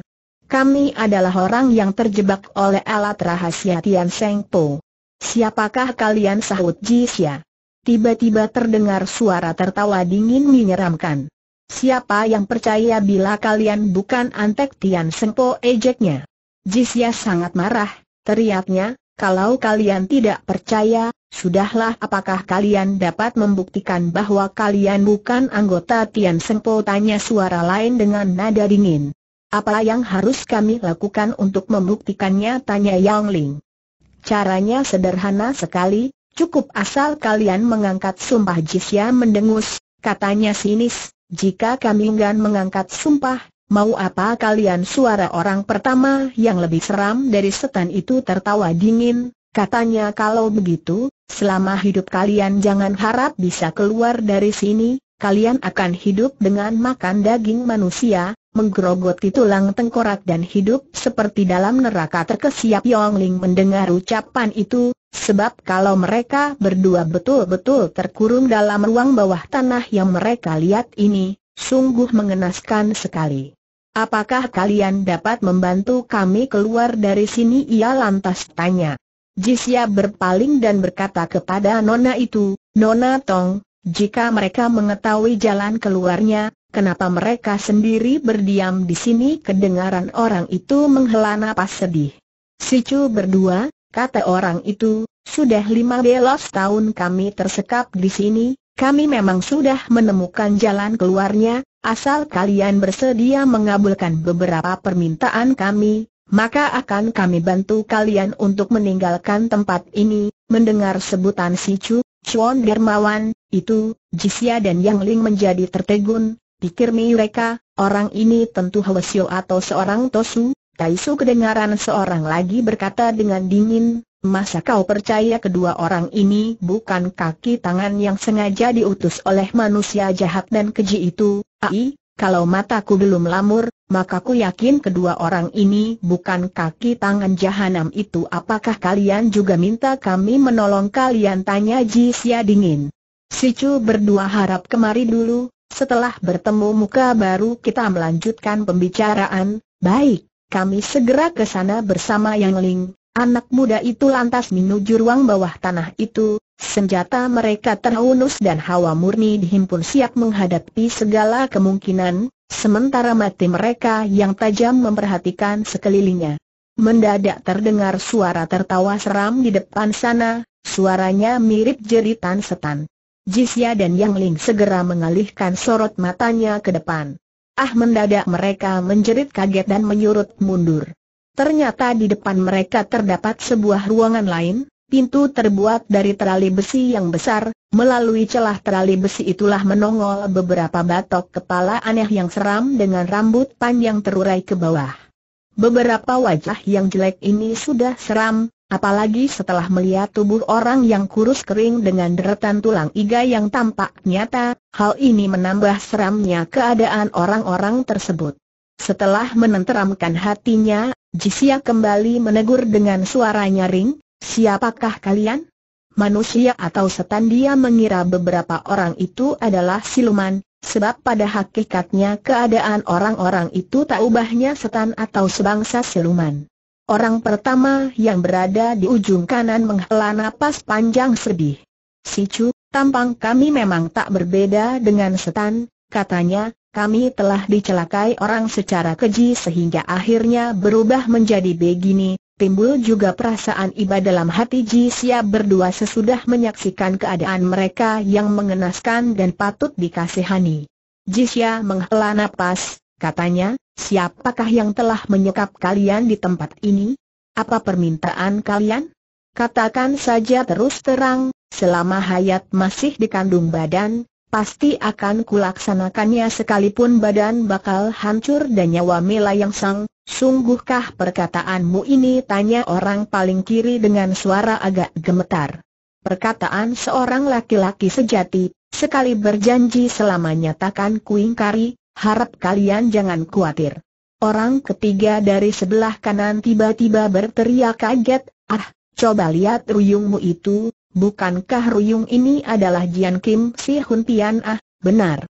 Kami adalah orang yang terjebak oleh alat rahasia Tian Seng Po. Siapakah kalian sahut Jisya? Tiba-tiba terdengar suara tertawa dingin menyeramkan. Siapa yang percaya bila kalian bukan antek Tian Seng Po ejeknya? Jisya sangat marah, teriaknya, kalau kalian tidak percaya, sudahlah apakah kalian dapat membuktikan bahwa kalian bukan anggota Tian Seng Po tanya suara lain dengan nada dingin. Apa yang harus kami lakukan untuk membuktikannya? Tanya Yang Ling. Caranya sederhana sekali, cukup asal kalian mengangkat sumpah Jisya mendengus, katanya sinis, jika kami enggan mengangkat sumpah, mau apa kalian suara orang pertama yang lebih seram dari setan itu tertawa dingin, katanya kalau begitu, selama hidup kalian jangan harap bisa keluar dari sini, kalian akan hidup dengan makan daging manusia, menggerogoti tulang tengkorak dan hidup seperti dalam neraka terkesiap Yong Ling mendengar ucapan itu, sebab kalau mereka berdua betul-betul terkurung dalam ruang bawah tanah yang mereka lihat ini, sungguh mengenaskan sekali. Apakah kalian dapat membantu kami keluar dari sini? Ia lantas tanya. Jisya berpaling dan berkata kepada Nona itu, Nona Tong, jika mereka mengetahui jalan keluarnya, Kenapa mereka sendiri berdiam di sini kedengaran orang itu menghela nafas sedih. Sicu berdua, kata orang itu, sudah lima belas tahun kami tersekap di sini, kami memang sudah menemukan jalan keluarnya, asal kalian bersedia mengabulkan beberapa permintaan kami, maka akan kami bantu kalian untuk meninggalkan tempat ini. Mendengar sebutan Sicu, Chuan Dermawan, itu, Jisia dan Yang Ling menjadi tertegun, Pikir mereka, orang ini tentu halusio atau seorang Tosu, Taisu kedengaran seorang lagi berkata dengan dingin, masa kau percaya kedua orang ini bukan kaki tangan yang sengaja diutus oleh manusia jahat dan keji itu, ai, kalau mataku belum lamur, maka ku yakin kedua orang ini bukan kaki tangan jahanam itu apakah kalian juga minta kami menolong kalian tanya Ji Jisya dingin. Sicu berdua harap kemari dulu, setelah bertemu muka baru kita melanjutkan pembicaraan, baik, kami segera ke sana bersama Yang Ling. Anak muda itu lantas menuju ruang bawah tanah itu, senjata mereka terhunus dan hawa murni dihimpun siap menghadapi segala kemungkinan, sementara mati mereka yang tajam memperhatikan sekelilingnya. Mendadak terdengar suara tertawa seram di depan sana, suaranya mirip jeritan setan. Jisya dan Yang Ling segera mengalihkan sorot matanya ke depan. Ah mendadak mereka menjerit kaget dan menyurut mundur. Ternyata di depan mereka terdapat sebuah ruangan lain, pintu terbuat dari terali besi yang besar, melalui celah terali besi itulah menongol beberapa batok kepala aneh yang seram dengan rambut panjang terurai ke bawah. Beberapa wajah yang jelek ini sudah seram, Apalagi setelah melihat tubuh orang yang kurus kering dengan deretan tulang iga yang tampak nyata, hal ini menambah seramnya keadaan orang-orang tersebut. Setelah menenteramkan hatinya, Jisia kembali menegur dengan suara nyaring, siapakah kalian? Manusia atau setan dia mengira beberapa orang itu adalah siluman, sebab pada hakikatnya keadaan orang-orang itu tak ubahnya setan atau sebangsa siluman. Orang pertama yang berada di ujung kanan menghela napas panjang sedih. Si Chu, tampang kami memang tak berbeda dengan setan, katanya, kami telah dicelakai orang secara keji sehingga akhirnya berubah menjadi begini, timbul juga perasaan iba dalam hati Ji berdua sesudah menyaksikan keadaan mereka yang mengenaskan dan patut dikasihani. Jisya menghela napas, Katanya, siapakah yang telah menyekap kalian di tempat ini? Apa permintaan kalian? Katakan saja terus terang, selama hayat masih dikandung badan, pasti akan kulaksanakannya sekalipun badan bakal hancur dan nyawa Mila yang sang, sungguhkah perkataanmu ini? Tanya orang paling kiri dengan suara agak gemetar. Perkataan seorang laki-laki sejati, sekali berjanji selamanya takkan kuingkari, Harap kalian jangan khawatir. Orang ketiga dari sebelah kanan tiba-tiba berteriak kaget, ah, coba lihat ruyungmu itu, bukankah ruyung ini adalah Jian Kim Si Hun Tian ah, benar.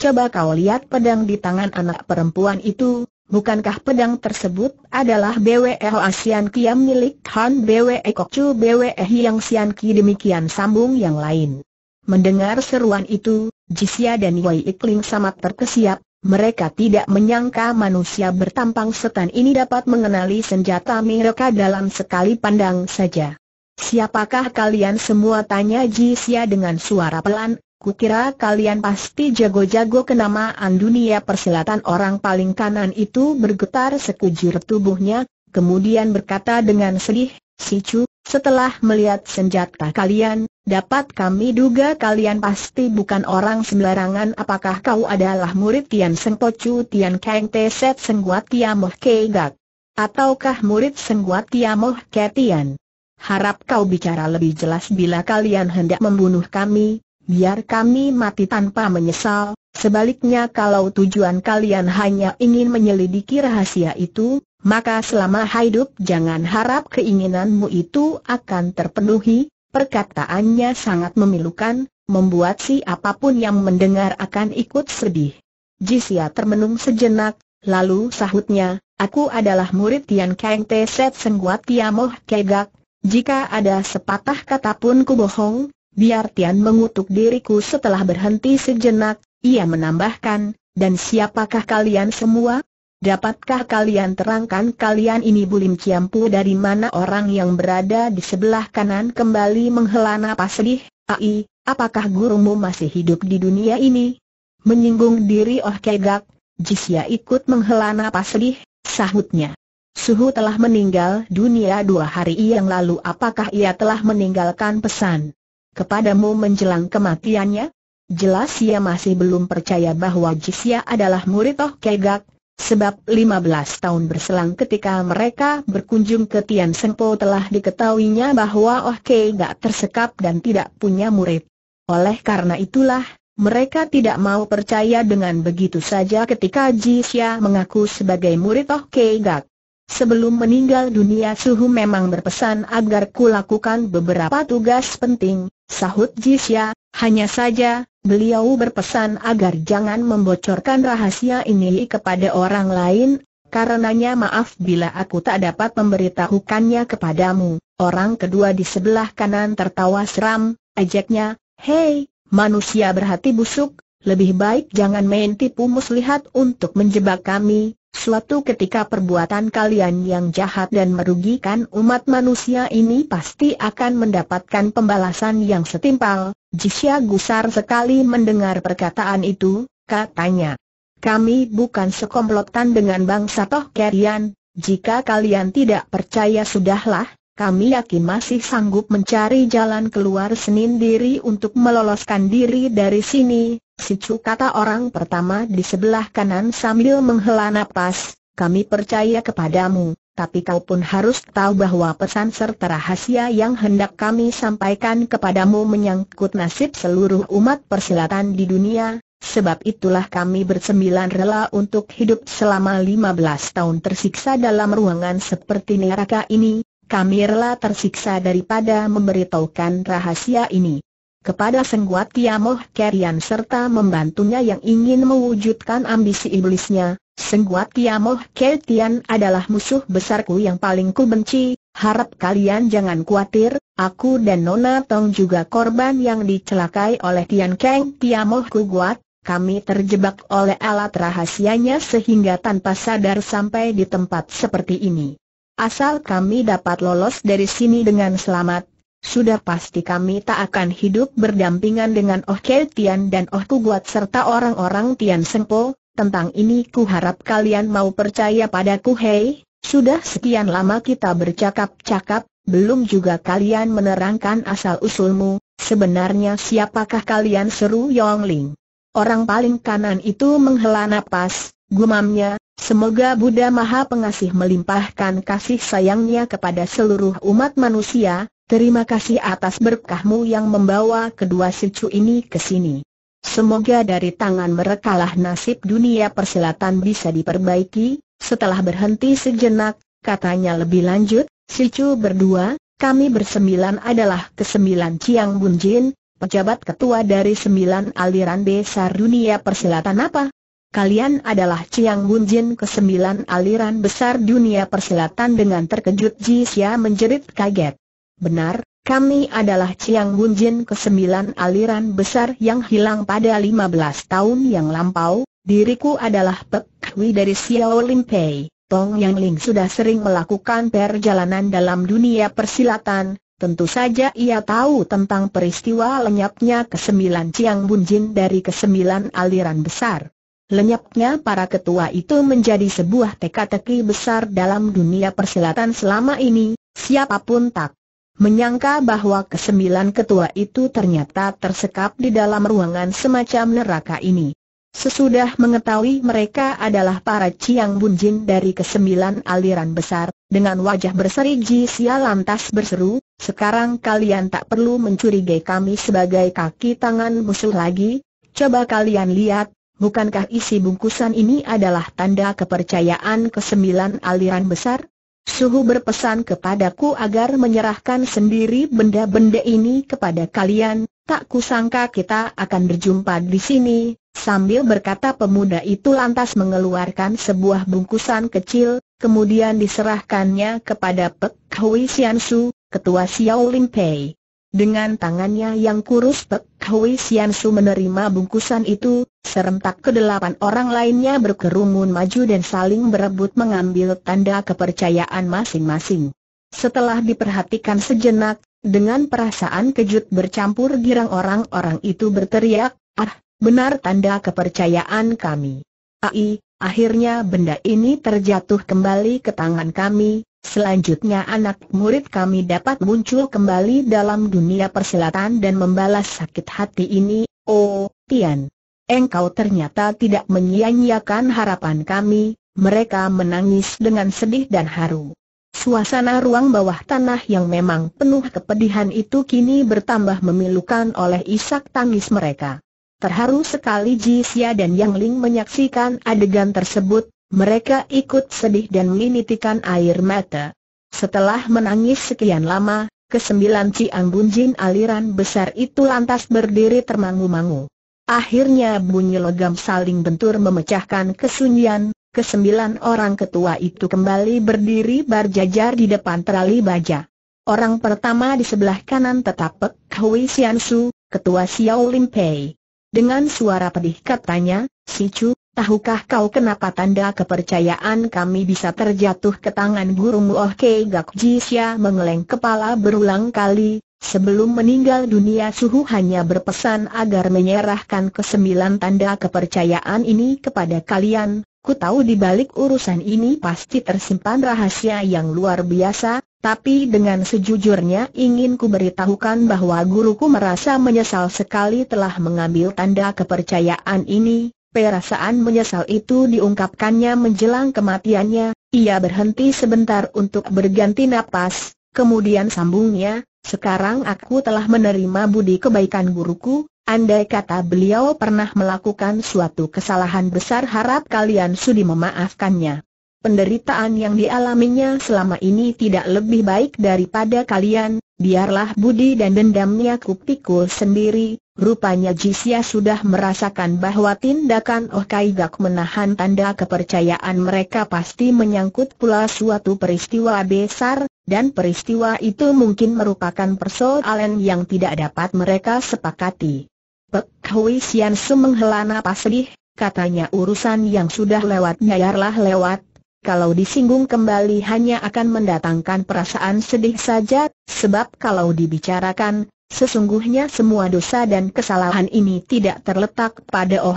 Coba kau lihat pedang di tangan anak perempuan itu, bukankah pedang tersebut adalah BWE Asian ah Kiam milik Han BWE Kokcu BWE Yang Sian Ki demikian sambung yang lain. Mendengar seruan itu, Jisya dan Wei Ikling sama terkesiap, mereka tidak menyangka manusia bertampang setan ini dapat mengenali senjata mereka dalam sekali pandang saja. Siapakah kalian semua tanya Jisya dengan suara pelan, kukira kalian pasti jago-jago kenamaan dunia persilatan orang paling kanan itu bergetar sekujur tubuhnya, kemudian berkata dengan sedih, Sicu, setelah melihat senjata kalian, Dapat kami duga kalian pasti bukan orang sembarangan apakah kau adalah murid Tian Seng Po Chu Tian Kang Te Set Sengguat Tiamoh Kei Gak? Ataukah murid Sengguat Tiamoh Ke Tian? Harap kau bicara lebih jelas bila kalian hendak membunuh kami, biar kami mati tanpa menyesal, sebaliknya kalau tujuan kalian hanya ingin menyelidiki rahasia itu, maka selama hidup jangan harap keinginanmu itu akan terpenuhi, Perkataannya sangat memilukan, membuat siapapun yang mendengar akan ikut sedih. Jisia termenung sejenak, lalu sahutnya, aku adalah murid Tian Kang Te Set Sengguat Tiamoh Kegak, jika ada sepatah kata pun ku bohong, biar Tian mengutuk diriku setelah berhenti sejenak, ia menambahkan, dan siapakah kalian semua? Dapatkah kalian terangkan kalian ini Bulim Ciampu dari mana orang yang berada di sebelah kanan kembali menghela napas sedih? Ai, apakah gurumu masih hidup di dunia ini? Menyinggung diri Oh Kegak, Jisya ikut menghela napas sedih, sahutnya. Suhu telah meninggal dunia dua hari yang lalu apakah ia telah meninggalkan pesan kepadamu menjelang kematiannya? Jelas ia masih belum percaya bahwa Jisya adalah murid Oh Kegak, Sebab 15 tahun berselang ketika mereka berkunjung ke Tian Sengpo telah diketahuinya bahwa Oh Kei gak tersekap dan tidak punya murid. Oleh karena itulah, mereka tidak mau percaya dengan begitu saja ketika Ji Xia mengaku sebagai murid Oh Kei Gak. Sebelum meninggal dunia Suhu memang berpesan agar kulakukan beberapa tugas penting, sahut Ji Xia, hanya saja, beliau berpesan agar jangan membocorkan rahasia ini kepada orang lain, karenanya maaf bila aku tak dapat memberitahukannya kepadamu. Orang kedua di sebelah kanan tertawa seram, ajaknya, Hei, manusia berhati busuk, lebih baik jangan main tipu muslihat untuk menjebak kami, Suatu ketika perbuatan kalian yang jahat dan merugikan umat manusia ini pasti akan mendapatkan pembalasan yang setimpal. Jisya gusar sekali mendengar perkataan itu, katanya. Kami bukan sekomplotan dengan bangsa Toh Kerian, jika kalian tidak percaya sudahlah, kami yakin masih sanggup mencari jalan keluar sendiri untuk meloloskan diri dari sini, Sicu kata orang pertama di sebelah kanan sambil menghela napas, kami percaya kepadamu, tapi kau pun harus tahu bahwa pesan serta rahasia yang hendak kami sampaikan kepadamu menyangkut nasib seluruh umat persilatan di dunia, sebab itulah kami bersembilan rela untuk hidup selama lima belas tahun tersiksa dalam ruangan seperti neraka ini, kami rela tersiksa daripada memberitahukan rahasia ini kepada Sengguat Tiamoh Kerian serta membantunya yang ingin mewujudkan ambisi iblisnya, Sengguat Tiamoh Kerian adalah musuh besarku yang paling ku benci, harap kalian jangan khawatir, aku dan Nona Tong juga korban yang dicelakai oleh Tian Keng Tiamoh ku kuat, kami terjebak oleh alat rahasianya sehingga tanpa sadar sampai di tempat seperti ini. Asal kami dapat lolos dari sini dengan selamat, sudah pasti kami tak akan hidup berdampingan dengan Oh Kei Tian dan Oh Kuguat serta orang-orang Tian Sengpo, tentang ini ku harap kalian mau percaya padaku hei, sudah sekian lama kita bercakap-cakap, belum juga kalian menerangkan asal-usulmu, sebenarnya siapakah kalian seru Yong Ling? Orang paling kanan itu menghela napas, gumamnya, Semoga Buddha Maha Pengasih melimpahkan kasih sayangnya kepada seluruh umat manusia, Terima kasih atas berkahmu yang membawa kedua sicu ini ke sini. Semoga dari tangan merekalah nasib dunia persilatan bisa diperbaiki. Setelah berhenti sejenak, katanya lebih lanjut, sicu berdua, kami bersembilan adalah kesembilan Ciang Bunjin, pejabat ketua dari sembilan aliran besar dunia persilatan apa? Kalian adalah Ciang Bunjin kesembilan aliran besar dunia persilatan dengan terkejut Ji Xia menjerit kaget. Benar, kami adalah Chiang Bunjin kesembilan aliran besar yang hilang pada 15 tahun yang lampau, diriku adalah Pek Hui dari Xiao Limpei. Tong Yang Ling sudah sering melakukan perjalanan dalam dunia persilatan, tentu saja ia tahu tentang peristiwa lenyapnya kesembilan Chiang Bunjin dari kesembilan aliran besar. Lenyapnya para ketua itu menjadi sebuah teka-teki besar dalam dunia persilatan selama ini, siapapun tak menyangka bahwa kesembilan ketua itu ternyata tersekap di dalam ruangan semacam neraka ini. Sesudah mengetahui mereka adalah para Ciang Bunjin dari kesembilan aliran besar, dengan wajah berseri jisialantas lantas berseru, sekarang kalian tak perlu mencurigai kami sebagai kaki tangan musuh lagi, coba kalian lihat, bukankah isi bungkusan ini adalah tanda kepercayaan kesembilan aliran besar? Suhu berpesan kepadaku agar menyerahkan sendiri benda-benda ini kepada kalian, tak kusangka kita akan berjumpa di sini, sambil berkata pemuda itu lantas mengeluarkan sebuah bungkusan kecil, kemudian diserahkannya kepada Pek Hui Sian Su, ketua Xiao Lim Pei. Dengan tangannya yang kurus Pek Hui Sian Su menerima bungkusan itu, serentak kedelapan orang lainnya berkerumun maju dan saling berebut mengambil tanda kepercayaan masing-masing. Setelah diperhatikan sejenak, dengan perasaan kejut bercampur girang orang-orang itu berteriak, ah, benar tanda kepercayaan kami. Ai, akhirnya benda ini terjatuh kembali ke tangan kami, Selanjutnya anak murid kami dapat muncul kembali dalam dunia persilatan dan membalas sakit hati ini, oh, Tian. Engkau ternyata tidak menyia-nyiakan harapan kami, mereka menangis dengan sedih dan haru. Suasana ruang bawah tanah yang memang penuh kepedihan itu kini bertambah memilukan oleh isak tangis mereka. Terharu sekali Ji Xia dan Yang Ling menyaksikan adegan tersebut, mereka ikut sedih dan menitikan air mata. Setelah menangis sekian lama, kesembilan Ciang Bunjin aliran besar itu lantas berdiri termangu-mangu. Akhirnya bunyi logam saling bentur memecahkan kesunyian, kesembilan orang ketua itu kembali berdiri berjajar di depan terali baja. Orang pertama di sebelah kanan tetap Pek Hui Sian Su, ketua Xiao Lim Pei. Dengan suara pedih katanya, Si Chu, tahukah kau kenapa tanda kepercayaan kami bisa terjatuh ke tangan gurumu Oh Kei Gak Jisya mengeleng kepala berulang kali, sebelum meninggal dunia Suhu hanya berpesan agar menyerahkan kesembilan tanda kepercayaan ini kepada kalian, ku tahu di balik urusan ini pasti tersimpan rahasia yang luar biasa, tapi dengan sejujurnya ingin ku beritahukan bahwa guruku merasa menyesal sekali telah mengambil tanda kepercayaan ini, Perasaan menyesal itu diungkapkannya menjelang kematiannya, ia berhenti sebentar untuk berganti napas, kemudian sambungnya, sekarang aku telah menerima budi kebaikan guruku, andai kata beliau pernah melakukan suatu kesalahan besar harap kalian sudi memaafkannya penderitaan yang dialaminya selama ini tidak lebih baik daripada kalian, biarlah budi dan dendamnya kupikul sendiri. Rupanya Jisya sudah merasakan bahwa tindakan Oh Kai menahan tanda kepercayaan mereka pasti menyangkut pula suatu peristiwa besar, dan peristiwa itu mungkin merupakan persoalan yang tidak dapat mereka sepakati. Pek Hui Sian Su menghela napas sedih, katanya urusan yang sudah lewat biarlah lewat, kalau disinggung kembali hanya akan mendatangkan perasaan sedih saja, sebab kalau dibicarakan, sesungguhnya semua dosa dan kesalahan ini tidak terletak pada Oh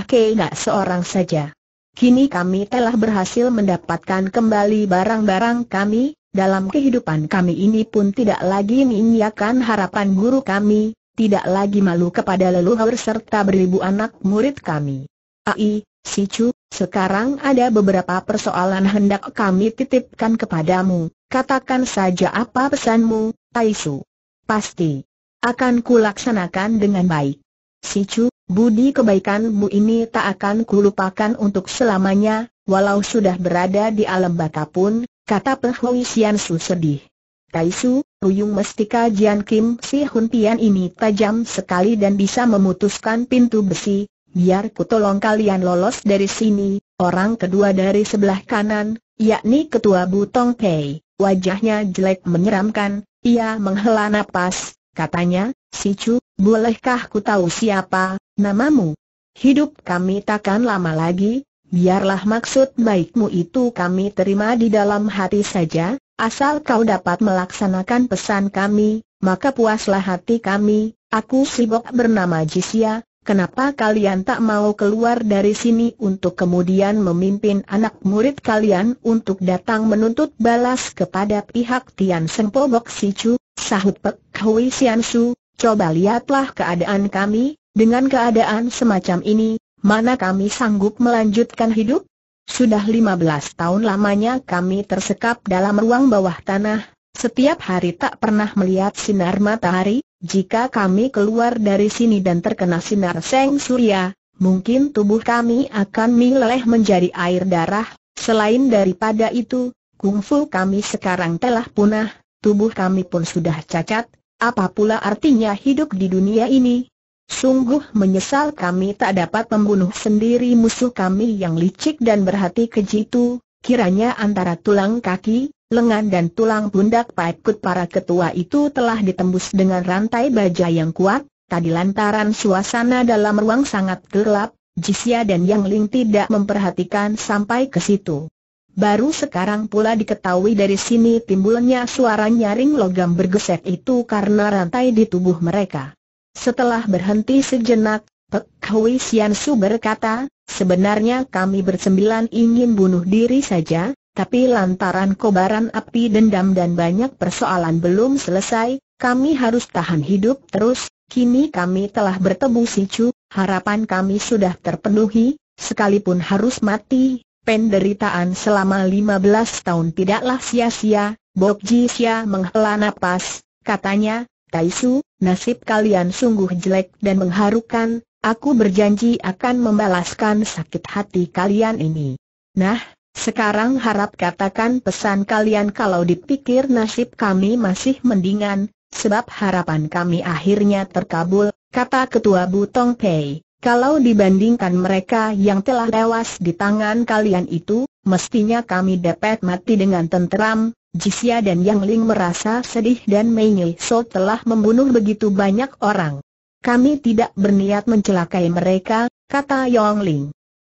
seorang saja. Kini kami telah berhasil mendapatkan kembali barang-barang kami, dalam kehidupan kami ini pun tidak lagi menginjakan harapan guru kami, tidak lagi malu kepada leluhur serta beribu anak murid kami. Ai, si Chu. Sekarang ada beberapa persoalan hendak kami titipkan kepadamu. Katakan saja apa pesanmu, Taisu. Pasti akan kulaksanakan dengan baik. Si Chu, budi kebaikanmu ini tak akan kulupakan untuk selamanya, walau sudah berada di alam bata pun, kata Penghui Sian Su sedih. Taisu, Ruyung Mestika Jian Kim Si Hun Pian ini tajam sekali dan bisa memutuskan pintu besi, biar ku tolong kalian lolos dari sini, orang kedua dari sebelah kanan, yakni ketua Butong Pei, wajahnya jelek menyeramkan, ia menghela napas, katanya, si Chu, bolehkah ku tahu siapa, namamu? Hidup kami takkan lama lagi, biarlah maksud baikmu itu kami terima di dalam hati saja, asal kau dapat melaksanakan pesan kami, maka puaslah hati kami, aku Sibok bernama Jisya. Kenapa kalian tak mau keluar dari sini untuk kemudian memimpin anak murid kalian untuk datang menuntut balas kepada pihak Tian Seng Si Chu? sahut Pek Hui Sian Su, coba lihatlah keadaan kami, dengan keadaan semacam ini, mana kami sanggup melanjutkan hidup? Sudah 15 tahun lamanya kami tersekap dalam ruang bawah tanah, setiap hari tak pernah melihat sinar matahari, jika kami keluar dari sini dan terkena sinar seng surya, mungkin tubuh kami akan meleleh menjadi air darah, selain daripada itu, kungfu kami sekarang telah punah, tubuh kami pun sudah cacat, apa pula artinya hidup di dunia ini? Sungguh menyesal kami tak dapat membunuh sendiri musuh kami yang licik dan berhati keji itu, kiranya antara tulang kaki, lengan dan tulang pundak kut para ketua itu telah ditembus dengan rantai baja yang kuat, tadi lantaran suasana dalam ruang sangat gelap, Jisya dan Yang Ling tidak memperhatikan sampai ke situ. Baru sekarang pula diketahui dari sini timbulnya suara nyaring logam bergesek itu karena rantai di tubuh mereka. Setelah berhenti sejenak, Pek Hui Sian Su berkata, Sebenarnya kami bersembilan ingin bunuh diri saja, tapi lantaran kobaran api dendam dan banyak persoalan belum selesai, kami harus tahan hidup terus, kini kami telah bertemu si Chu, harapan kami sudah terpenuhi, sekalipun harus mati, penderitaan selama 15 tahun tidaklah sia-sia, Bok Ji Xia menghela napas, katanya, Taisu, nasib kalian sungguh jelek dan mengharukan, aku berjanji akan membalaskan sakit hati kalian ini. Nah, sekarang harap katakan pesan kalian kalau dipikir nasib kami masih mendingan, sebab harapan kami akhirnya terkabul, kata Ketua Butong Pei. Kalau dibandingkan mereka yang telah tewas di tangan kalian itu, mestinya kami dapat mati dengan tenteram. Jisya dan Yang Ling merasa sedih dan Mei So telah membunuh begitu banyak orang. Kami tidak berniat mencelakai mereka, kata Yang Ling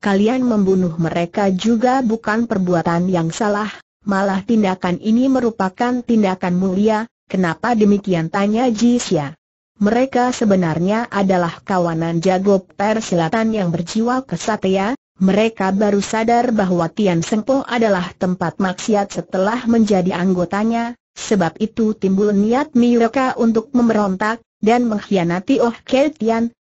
kalian membunuh mereka juga bukan perbuatan yang salah, malah tindakan ini merupakan tindakan mulia, kenapa demikian tanya Jisya. Mereka sebenarnya adalah kawanan jago persilatan yang berjiwa kesatria, ya, mereka baru sadar bahwa Tian Sengpo adalah tempat maksiat setelah menjadi anggotanya, sebab itu timbul niat mereka untuk memberontak, dan mengkhianati Oh Ke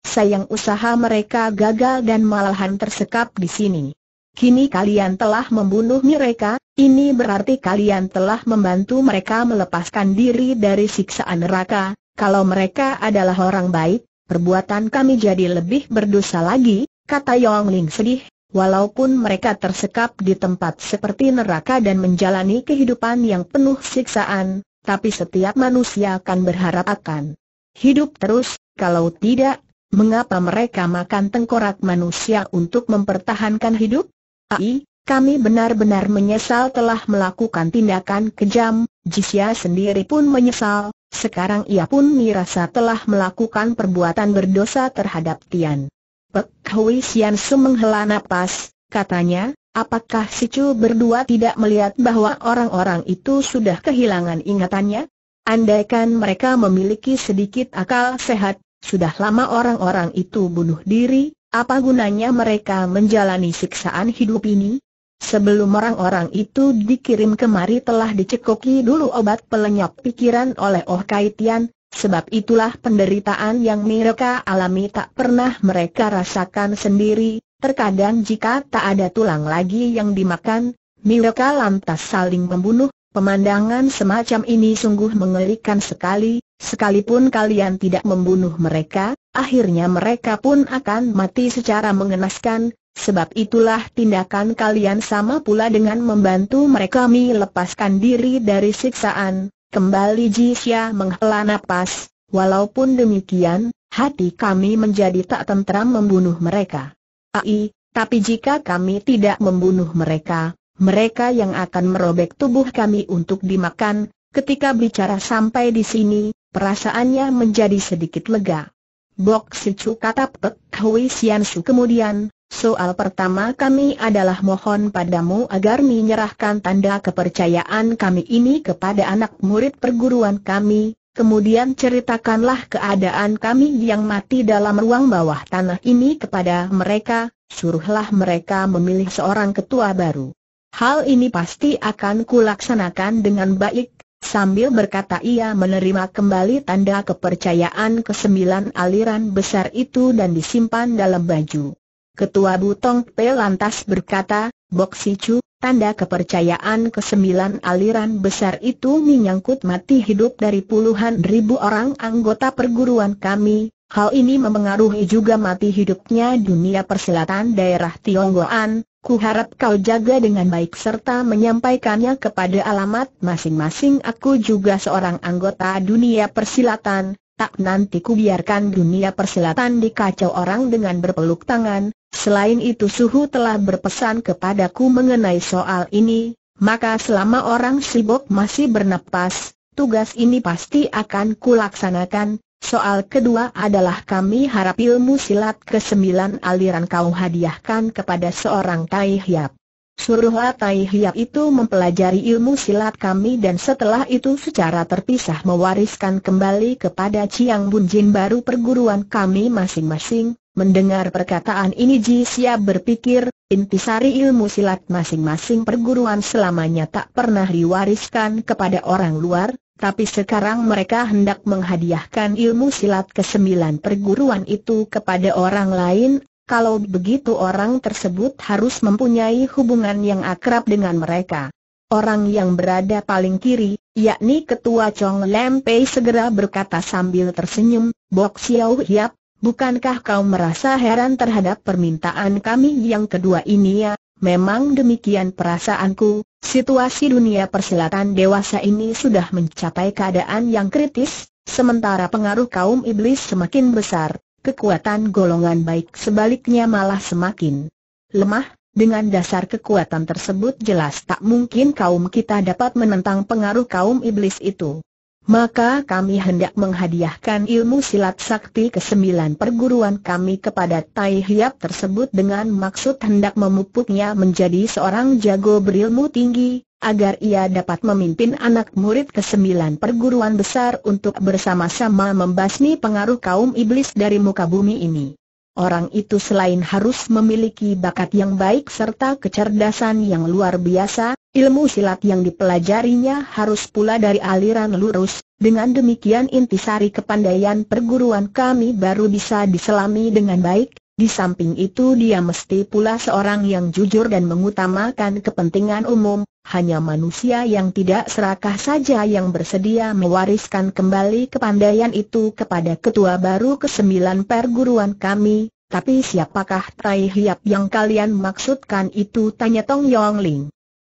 sayang usaha mereka gagal dan malahan tersekap di sini. Kini kalian telah membunuh mereka, ini berarti kalian telah membantu mereka melepaskan diri dari siksaan neraka, kalau mereka adalah orang baik, perbuatan kami jadi lebih berdosa lagi, kata Yong Ling sedih, walaupun mereka tersekap di tempat seperti neraka dan menjalani kehidupan yang penuh siksaan, tapi setiap manusia akan berharap akan hidup terus, kalau tidak, Mengapa mereka makan tengkorak manusia untuk mempertahankan hidup? Ai, kami benar-benar menyesal telah melakukan tindakan kejam, Jisya sendiri pun menyesal, sekarang ia pun merasa telah melakukan perbuatan berdosa terhadap Tian. Pek Hui Sian Su menghela napas, katanya, apakah si Chu berdua tidak melihat bahwa orang-orang itu sudah kehilangan ingatannya? Andaikan mereka memiliki sedikit akal sehat, sudah lama orang-orang itu bunuh diri, apa gunanya mereka menjalani siksaan hidup ini? Sebelum orang-orang itu dikirim kemari telah dicekoki dulu obat pelenyap pikiran oleh Oh Kaitian, sebab itulah penderitaan yang mereka alami tak pernah mereka rasakan sendiri, terkadang jika tak ada tulang lagi yang dimakan, mereka lantas saling membunuh, pemandangan semacam ini sungguh mengerikan sekali, Sekalipun kalian tidak membunuh mereka, akhirnya mereka pun akan mati secara mengenaskan, sebab itulah tindakan kalian sama pula dengan membantu mereka melepaskan diri dari siksaan. Kembali Jisya menghela napas, walaupun demikian, hati kami menjadi tak tentram membunuh mereka. Ai, tapi jika kami tidak membunuh mereka, mereka yang akan merobek tubuh kami untuk dimakan, ketika bicara sampai di sini, perasaannya menjadi sedikit lega. Bok Sicu kata Pek Hui Sian Su kemudian, soal pertama kami adalah mohon padamu agar menyerahkan tanda kepercayaan kami ini kepada anak murid perguruan kami, kemudian ceritakanlah keadaan kami yang mati dalam ruang bawah tanah ini kepada mereka, suruhlah mereka memilih seorang ketua baru. Hal ini pasti akan kulaksanakan dengan baik, Sambil berkata ia menerima kembali tanda kepercayaan kesembilan aliran besar itu dan disimpan dalam baju. Ketua Butong Pe lantas berkata, Bok Sicu, tanda kepercayaan kesembilan aliran besar itu menyangkut mati hidup dari puluhan ribu orang anggota perguruan kami. Hal ini memengaruhi juga mati hidupnya dunia perselatan daerah Tionggoan, Ku harap kau jaga dengan baik serta menyampaikannya kepada alamat masing-masing Aku juga seorang anggota dunia persilatan Tak nanti ku biarkan dunia persilatan dikacau orang dengan berpeluk tangan Selain itu Suhu telah berpesan kepadaku mengenai soal ini Maka selama orang sibuk masih bernapas Tugas ini pasti akan kulaksanakan Soal kedua adalah kami harap ilmu silat kesembilan aliran kau hadiahkan kepada seorang Tai Hiap. Suruhlah Tai Hiap itu mempelajari ilmu silat kami dan setelah itu secara terpisah mewariskan kembali kepada Chiang Bunjin baru perguruan kami masing-masing. Mendengar perkataan ini Ji Siap berpikir, intisari ilmu silat masing-masing perguruan selamanya tak pernah diwariskan kepada orang luar, tapi sekarang mereka hendak menghadiahkan ilmu silat kesembilan perguruan itu kepada orang lain, kalau begitu orang tersebut harus mempunyai hubungan yang akrab dengan mereka. Orang yang berada paling kiri, yakni Ketua Chong Lam Pei segera berkata sambil tersenyum, Bok Xiao Hiap, bukankah kau merasa heran terhadap permintaan kami yang kedua ini ya? Memang demikian perasaanku, situasi dunia persilatan dewasa ini sudah mencapai keadaan yang kritis, sementara pengaruh kaum iblis semakin besar, kekuatan golongan baik sebaliknya malah semakin lemah, dengan dasar kekuatan tersebut jelas tak mungkin kaum kita dapat menentang pengaruh kaum iblis itu maka kami hendak menghadiahkan ilmu silat sakti kesembilan perguruan kami kepada Tai Hiap tersebut dengan maksud hendak memupuknya menjadi seorang jago berilmu tinggi, agar ia dapat memimpin anak murid kesembilan perguruan besar untuk bersama-sama membasmi pengaruh kaum iblis dari muka bumi ini. Orang itu selain harus memiliki bakat yang baik serta kecerdasan yang luar biasa, ilmu silat yang dipelajarinya harus pula dari aliran lurus, dengan demikian intisari kepandaian perguruan kami baru bisa diselami dengan baik, di samping itu dia mesti pula seorang yang jujur dan mengutamakan kepentingan umum, hanya manusia yang tidak serakah saja yang bersedia mewariskan kembali kepandaian itu kepada ketua baru ke-9 perguruan kami, tapi siapakah Tai Hiap yang kalian maksudkan itu tanya Tong Yong Ling.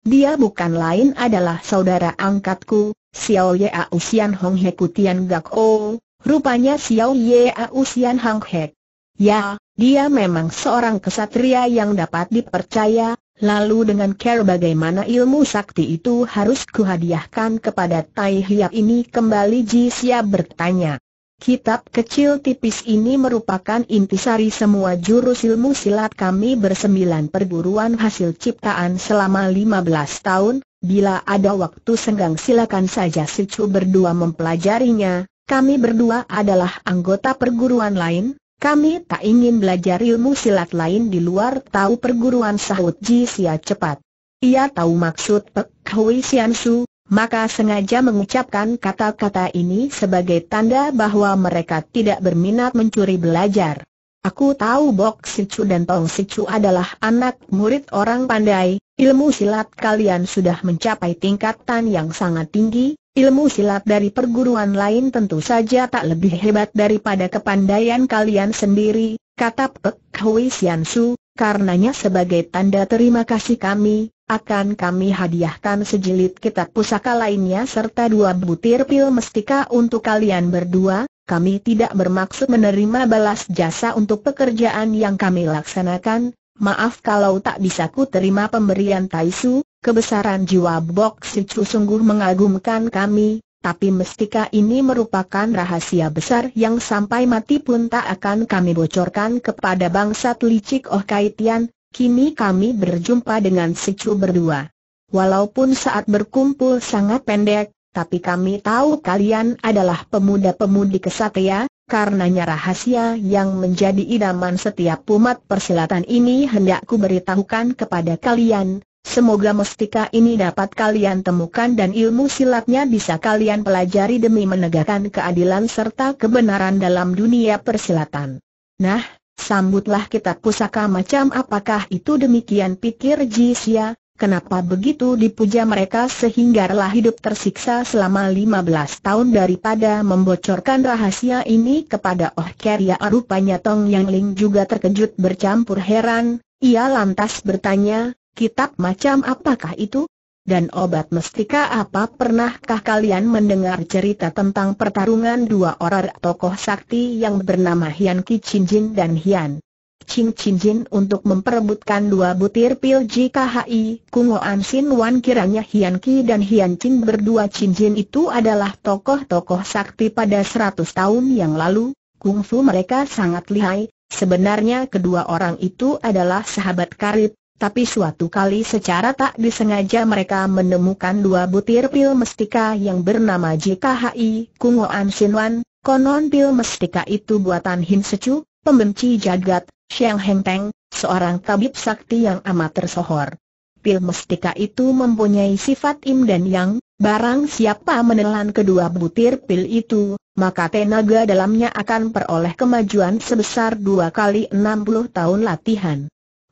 Dia bukan lain adalah saudara angkatku, Xiao Ye Ausian Hong He Kutian Gak O, oh, rupanya Xiao Ye Ausian Hong He. Ya, dia memang seorang kesatria yang dapat dipercaya, lalu dengan care bagaimana ilmu sakti itu harus kuhadiahkan kepada Tai Hiap ini kembali Xia bertanya. Kitab kecil tipis ini merupakan intisari semua jurus ilmu silat kami bersembilan perguruan hasil ciptaan selama lima belas tahun, bila ada waktu senggang silakan saja Sicu berdua mempelajarinya, kami berdua adalah anggota perguruan lain, kami tak ingin belajar ilmu silat lain di luar tahu perguruan sahut Ji Xia cepat. Ia tahu maksud Pek Hui Sian Su, maka sengaja mengucapkan kata-kata ini sebagai tanda bahwa mereka tidak berminat mencuri belajar. Aku tahu Bok Sicu dan Tong Sicu adalah anak murid orang pandai, ilmu silat kalian sudah mencapai tingkatan yang sangat tinggi, Ilmu silat dari perguruan lain tentu saja tak lebih hebat daripada kepandaian kalian sendiri, kata Pek Hui Sian Su, karenanya sebagai tanda terima kasih kami, akan kami hadiahkan sejilid kitab pusaka lainnya serta dua butir pil mestika untuk kalian berdua, kami tidak bermaksud menerima balas jasa untuk pekerjaan yang kami laksanakan, maaf kalau tak bisa ku terima pemberian Taisu, kebesaran jiwa Bok Sicu sungguh mengagumkan kami, tapi mestika ini merupakan rahasia besar yang sampai mati pun tak akan kami bocorkan kepada bangsat licik Oh Kaitian, kini kami berjumpa dengan Sicu berdua. Walaupun saat berkumpul sangat pendek, tapi kami tahu kalian adalah pemuda-pemudi kesatria, karenanya rahasia yang menjadi idaman setiap umat persilatan ini hendakku beritahukan kepada kalian, semoga mestika ini dapat kalian temukan dan ilmu silatnya bisa kalian pelajari demi menegakkan keadilan serta kebenaran dalam dunia persilatan. Nah, sambutlah kitab pusaka macam apakah itu demikian pikir Jisia, Kenapa begitu dipuja mereka sehingga rela hidup tersiksa selama 15 tahun daripada membocorkan rahasia ini kepada Oh Kerya rupanya Tong Yang Ling juga terkejut bercampur heran, ia lantas bertanya, kitab macam apakah itu? Dan obat mestika apa pernahkah kalian mendengar cerita tentang pertarungan dua orang tokoh sakti yang bernama Hian Ki Jin dan Hian Ching Chin Jin untuk memperebutkan dua butir pil JKHI, Kung An Sin Wan kiranya Hian Ki dan Hian Chin berdua Chin Jin itu adalah tokoh-tokoh sakti pada seratus tahun yang lalu, Kung Fu mereka sangat lihai, sebenarnya kedua orang itu adalah sahabat karib, tapi suatu kali secara tak disengaja mereka menemukan dua butir pil mestika yang bernama JKHI, Kung An Sin Wan, konon pil mestika itu buatan Hin Secu, pembenci jagat, Xiang Heng Teng, seorang tabib sakti yang amat tersohor. Pil mestika itu mempunyai sifat im dan yang, barang siapa menelan kedua butir pil itu, maka tenaga dalamnya akan peroleh kemajuan sebesar dua kali 60 tahun latihan.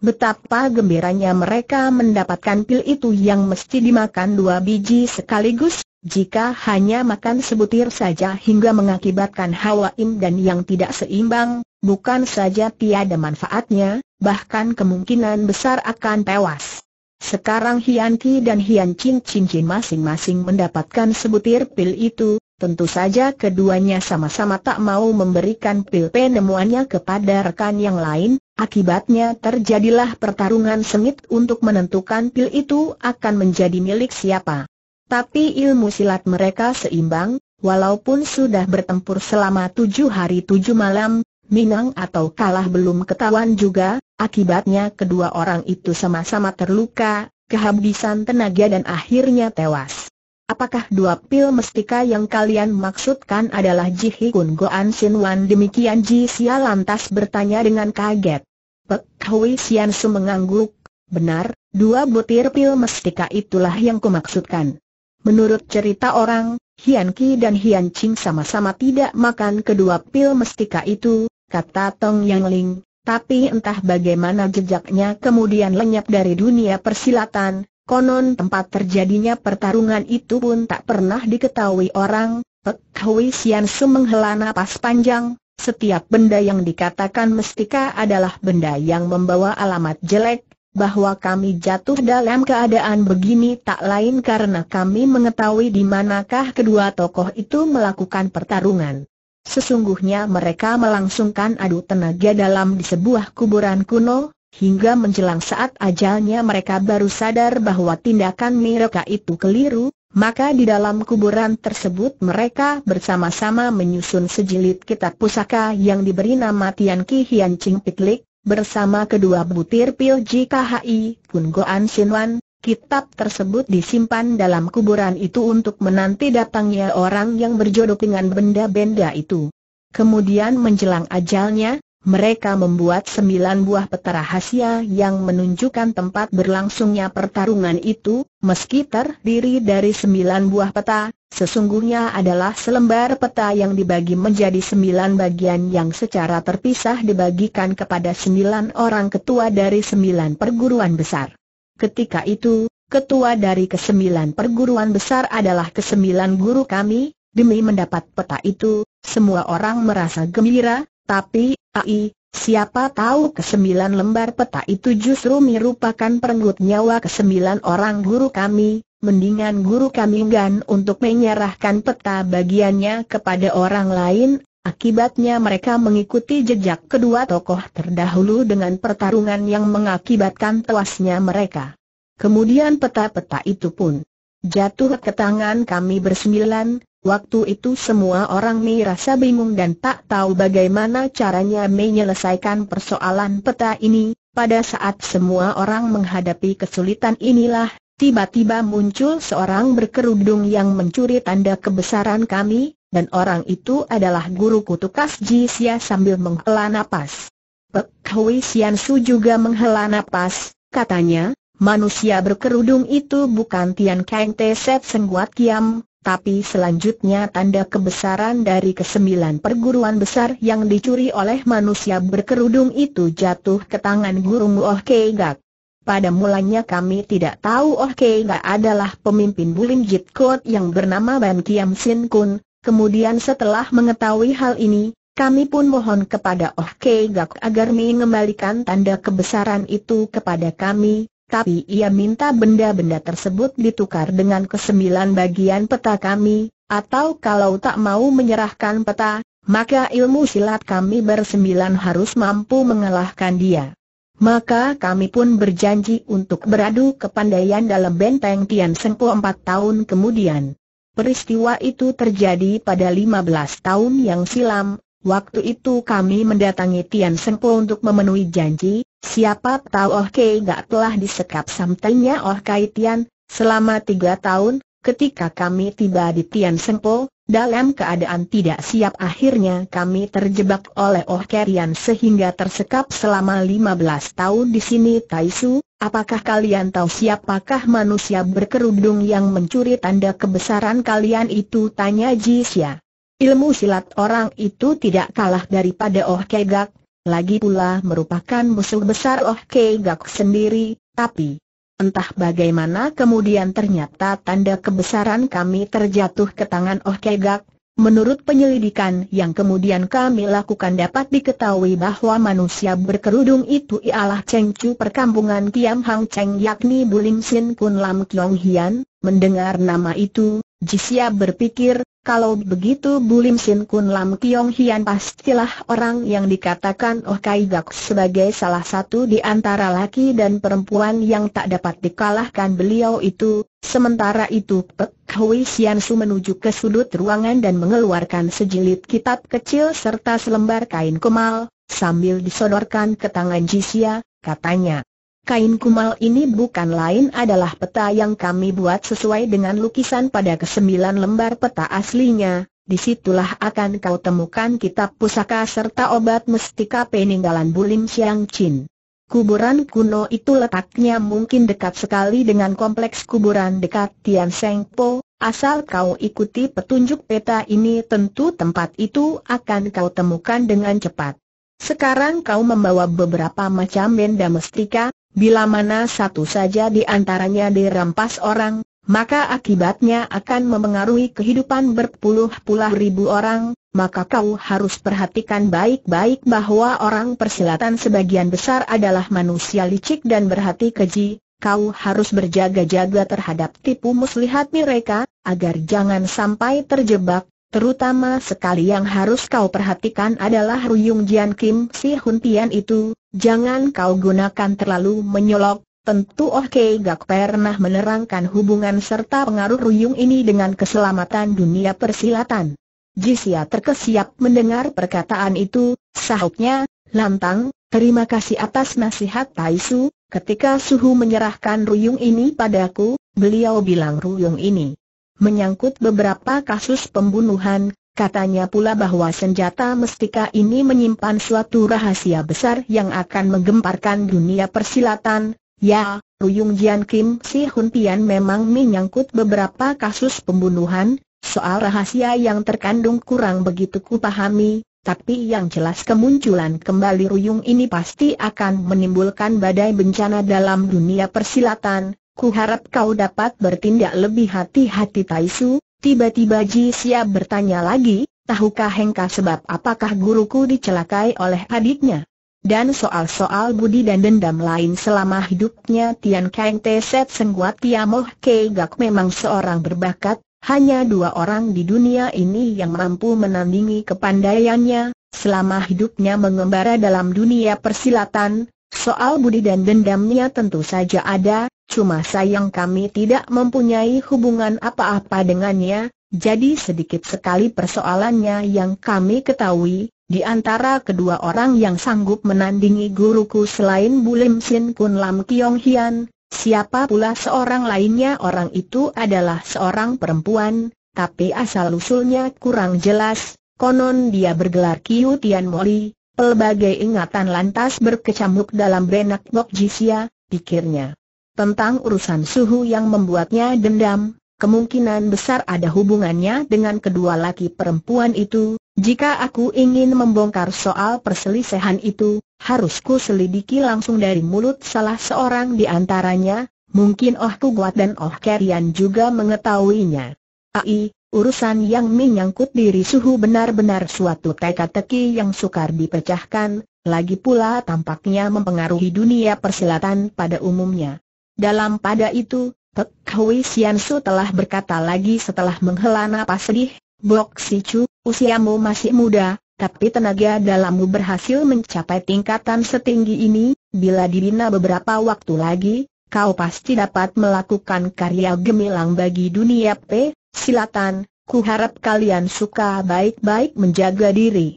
Betapa gembiranya mereka mendapatkan pil itu yang mesti dimakan dua biji sekaligus, jika hanya makan sebutir saja hingga mengakibatkan hawa im dan yang tidak seimbang, bukan saja tiada manfaatnya, bahkan kemungkinan besar akan tewas. Sekarang Hian Ki dan Hian Chin Cincin masing-masing mendapatkan sebutir pil itu, Tentu saja keduanya sama-sama tak mau memberikan pil penemuannya kepada rekan yang lain, Akibatnya terjadilah pertarungan sengit untuk menentukan pil itu akan menjadi milik siapa. Tapi ilmu silat mereka seimbang, walaupun sudah bertempur selama tujuh hari tujuh malam, Minang atau kalah belum ketahuan juga, akibatnya kedua orang itu sama-sama terluka, kehabisan tenaga dan akhirnya tewas. Apakah dua pil mestika yang kalian maksudkan adalah Ji Go Goan Sin Wan? Demikian Ji Xia lantas bertanya dengan kaget. Pek Hui Sian Su mengangguk, benar, dua butir pil mestika itulah yang kumaksudkan. Menurut cerita orang, Hian Ki dan Hian Ching sama-sama tidak makan kedua pil mestika itu, kata Tong Yang Ling, tapi entah bagaimana jejaknya kemudian lenyap dari dunia persilatan, Konon tempat terjadinya pertarungan itu pun tak pernah diketahui orang, Pek Hui Sian menghela napas panjang, setiap benda yang dikatakan mestika adalah benda yang membawa alamat jelek, bahwa kami jatuh dalam keadaan begini tak lain karena kami mengetahui di manakah kedua tokoh itu melakukan pertarungan. Sesungguhnya mereka melangsungkan adu tenaga dalam di sebuah kuburan kuno, Hingga menjelang saat ajalnya mereka baru sadar bahwa tindakan mereka itu keliru, maka di dalam kuburan tersebut mereka bersama-sama menyusun sejilid kitab pusaka yang diberi nama Tian Ki Hian Ching Pitlik, bersama kedua butir pil JKHI Kun Goan Wan, kitab tersebut disimpan dalam kuburan itu untuk menanti datangnya orang yang berjodoh dengan benda-benda itu. Kemudian menjelang ajalnya, mereka membuat sembilan buah peta rahasia yang menunjukkan tempat berlangsungnya pertarungan itu, meski terdiri dari sembilan buah peta, sesungguhnya adalah selembar peta yang dibagi menjadi sembilan bagian yang secara terpisah dibagikan kepada sembilan orang ketua dari sembilan perguruan besar. Ketika itu, ketua dari kesembilan perguruan besar adalah kesembilan guru kami, demi mendapat peta itu, semua orang merasa gembira, tapi, ai, siapa tahu kesembilan lembar peta itu justru merupakan perenggut nyawa kesembilan orang guru kami, mendingan guru kami enggan untuk menyerahkan peta bagiannya kepada orang lain, Akibatnya mereka mengikuti jejak kedua tokoh terdahulu dengan pertarungan yang mengakibatkan tewasnya mereka. Kemudian peta-peta itu pun jatuh ke tangan kami bersembilan, Waktu itu semua orang Mei rasa bingung dan tak tahu bagaimana caranya menyelesaikan persoalan peta ini. Pada saat semua orang menghadapi kesulitan inilah, tiba-tiba muncul seorang berkerudung yang mencuri tanda kebesaran kami, dan orang itu adalah guru kutukas Jisya sambil menghela napas. Pek Hui Sian Su juga menghela napas, katanya, manusia berkerudung itu bukan Tian Kang Te Set Sengguat Kiam, tapi selanjutnya tanda kebesaran dari kesembilan perguruan besar yang dicuri oleh manusia berkerudung itu jatuh ke tangan guru Muoh Gak. Pada mulanya kami tidak tahu Oh Gak adalah pemimpin Bulim Jit yang bernama Ban Kiam Sin Kun, kemudian setelah mengetahui hal ini, kami pun mohon kepada Oh Gak agar mengembalikan tanda kebesaran itu kepada kami, tapi ia minta benda-benda tersebut ditukar dengan kesembilan bagian peta kami, atau kalau tak mau menyerahkan peta, maka ilmu silat kami bersembilan harus mampu mengalahkan dia. Maka kami pun berjanji untuk beradu kepandaian dalam benteng Tian Sengpo empat tahun kemudian. Peristiwa itu terjadi pada 15 tahun yang silam, waktu itu kami mendatangi Tian Sengpo untuk memenuhi janji, Siapa tahu Oh Kei gak telah disekap samtanya Oh Kai Tian, selama tiga tahun, ketika kami tiba di Tian Sempo, dalam keadaan tidak siap akhirnya kami terjebak oleh Oh Kerian sehingga tersekap selama 15 tahun di sini Taisu, apakah kalian tahu siapakah manusia berkerudung yang mencuri tanda kebesaran kalian itu tanya Jisya. Ilmu silat orang itu tidak kalah daripada Oh Kegak, lagi pula merupakan musuh besar Oh Kei Gak sendiri, tapi entah bagaimana kemudian ternyata tanda kebesaran kami terjatuh ke tangan Oh Kei Gak. Menurut penyelidikan yang kemudian kami lakukan dapat diketahui bahwa manusia berkerudung itu ialah Cheng Chu perkampungan Kiam Hang Cheng yakni Bulim Sin Kun Lam Kiong Hian. Mendengar nama itu, Jisya berpikir, kalau begitu Bulim Sin Kun Lam Kiong Hian pastilah orang yang dikatakan Oh Kai Gak sebagai salah satu di antara laki dan perempuan yang tak dapat dikalahkan beliau itu. Sementara itu Pek Hui Sian Su menuju ke sudut ruangan dan mengeluarkan sejilid kitab kecil serta selembar kain kemal, sambil disodorkan ke tangan Jisya, katanya. Kain kumal ini bukan lain adalah peta yang kami buat sesuai dengan lukisan pada kesembilan lembar peta aslinya. Disitulah akan kau temukan kitab pusaka serta obat mestika peninggalan Bulim Siang Chin. Kuburan kuno itu letaknya mungkin dekat sekali dengan kompleks kuburan dekat Tian Seng Po, asal kau ikuti petunjuk peta ini tentu tempat itu akan kau temukan dengan cepat. Sekarang kau membawa beberapa macam benda mestika, Bila mana satu saja di antaranya dirampas orang, maka akibatnya akan memengaruhi kehidupan berpuluh-puluh ribu orang, maka kau harus perhatikan baik-baik bahwa orang persilatan sebagian besar adalah manusia licik dan berhati keji, kau harus berjaga-jaga terhadap tipu muslihat mereka, agar jangan sampai terjebak, terutama sekali yang harus kau perhatikan adalah Ruyung Jian Kim Si Hun itu, Jangan kau gunakan terlalu menyolok, tentu Oh Kei Gak pernah menerangkan hubungan serta pengaruh Ruyung ini dengan keselamatan dunia persilatan. Jisia terkesiap mendengar perkataan itu, sahutnya, lantang, terima kasih atas nasihat Taisu, ketika Suhu menyerahkan Ruyung ini padaku, beliau bilang Ruyung ini menyangkut beberapa kasus pembunuhan, Katanya pula bahwa senjata mestika ini menyimpan suatu rahasia besar yang akan menggemparkan dunia persilatan. Ya, Ruyung Jian Kim Si Hun Pian memang menyangkut beberapa kasus pembunuhan, soal rahasia yang terkandung kurang begitu kupahami, tapi yang jelas kemunculan kembali Ruyung ini pasti akan menimbulkan badai bencana dalam dunia persilatan. Ku harap kau dapat bertindak lebih hati-hati Taisu, Tiba-tiba Ji Siap bertanya lagi, tahukah Hengka sebab apakah guruku dicelakai oleh adiknya? Dan soal-soal budi dan dendam lain selama hidupnya Tian Kang Te Set Sengguat Tiamoh Kei Gak memang seorang berbakat, hanya dua orang di dunia ini yang mampu menandingi kepandaiannya, selama hidupnya mengembara dalam dunia persilatan, soal budi dan dendamnya tentu saja ada, Cuma sayang kami tidak mempunyai hubungan apa-apa dengannya, jadi sedikit sekali persoalannya yang kami ketahui, di antara kedua orang yang sanggup menandingi guruku selain Bulim Sin Kun Lam Kiong Hian, siapa pula seorang lainnya orang itu adalah seorang perempuan, tapi asal-usulnya kurang jelas, konon dia bergelar Kiu Tian Moli, pelbagai ingatan lantas berkecamuk dalam benak Bok Jisya, pikirnya. Tentang urusan suhu yang membuatnya dendam, kemungkinan besar ada hubungannya dengan kedua laki perempuan itu. Jika aku ingin membongkar soal perselisihan itu, harusku selidiki langsung dari mulut salah seorang di antaranya, mungkin Oh Kuguat dan Oh Kerian juga mengetahuinya. Ai, urusan yang menyangkut diri suhu benar-benar suatu teka-teki yang sukar dipecahkan, lagi pula tampaknya mempengaruhi dunia persilatan pada umumnya. Dalam pada itu, Pek Hui Sian Su telah berkata lagi setelah menghela napas sedih, Bok Si Chu, usiamu masih muda, tapi tenaga dalammu berhasil mencapai tingkatan setinggi ini, bila dibina beberapa waktu lagi, kau pasti dapat melakukan karya gemilang bagi dunia P, silatan, ku harap kalian suka baik-baik menjaga diri.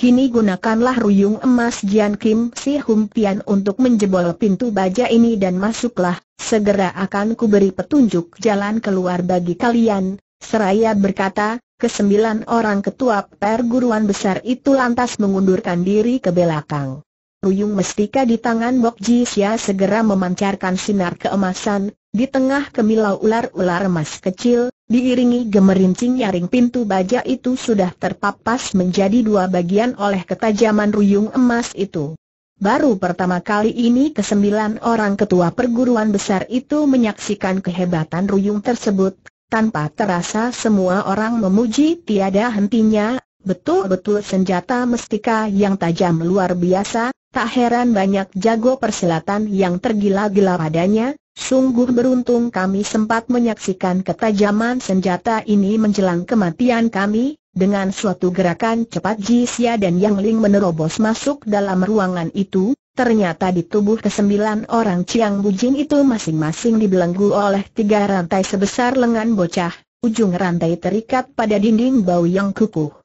Kini gunakanlah ruyung emas Jian Kim Si Hum Pian untuk menjebol pintu baja ini dan masuklah, segera akan kuberi petunjuk jalan keluar bagi kalian, seraya berkata, kesembilan orang ketua perguruan besar itu lantas mengundurkan diri ke belakang. Ruyung mestika di tangan Bok Ji Xia segera memancarkan sinar keemasan, di tengah kemilau ular-ular emas kecil, Diiringi gemerincing nyaring pintu baja itu sudah terpapas menjadi dua bagian oleh ketajaman ruyung emas itu. Baru pertama kali ini kesembilan orang ketua perguruan besar itu menyaksikan kehebatan ruyung tersebut, tanpa terasa semua orang memuji tiada hentinya, betul-betul senjata mestika yang tajam luar biasa, tak heran banyak jago persilatan yang tergila-gila padanya, Sungguh beruntung kami sempat menyaksikan ketajaman senjata ini menjelang kematian kami, dengan suatu gerakan cepat Xia dan Yang Ling menerobos masuk dalam ruangan itu, ternyata di tubuh kesembilan orang Ciang Bujing itu masing-masing dibelenggu oleh tiga rantai sebesar lengan bocah, ujung rantai terikat pada dinding bau yang kukuh.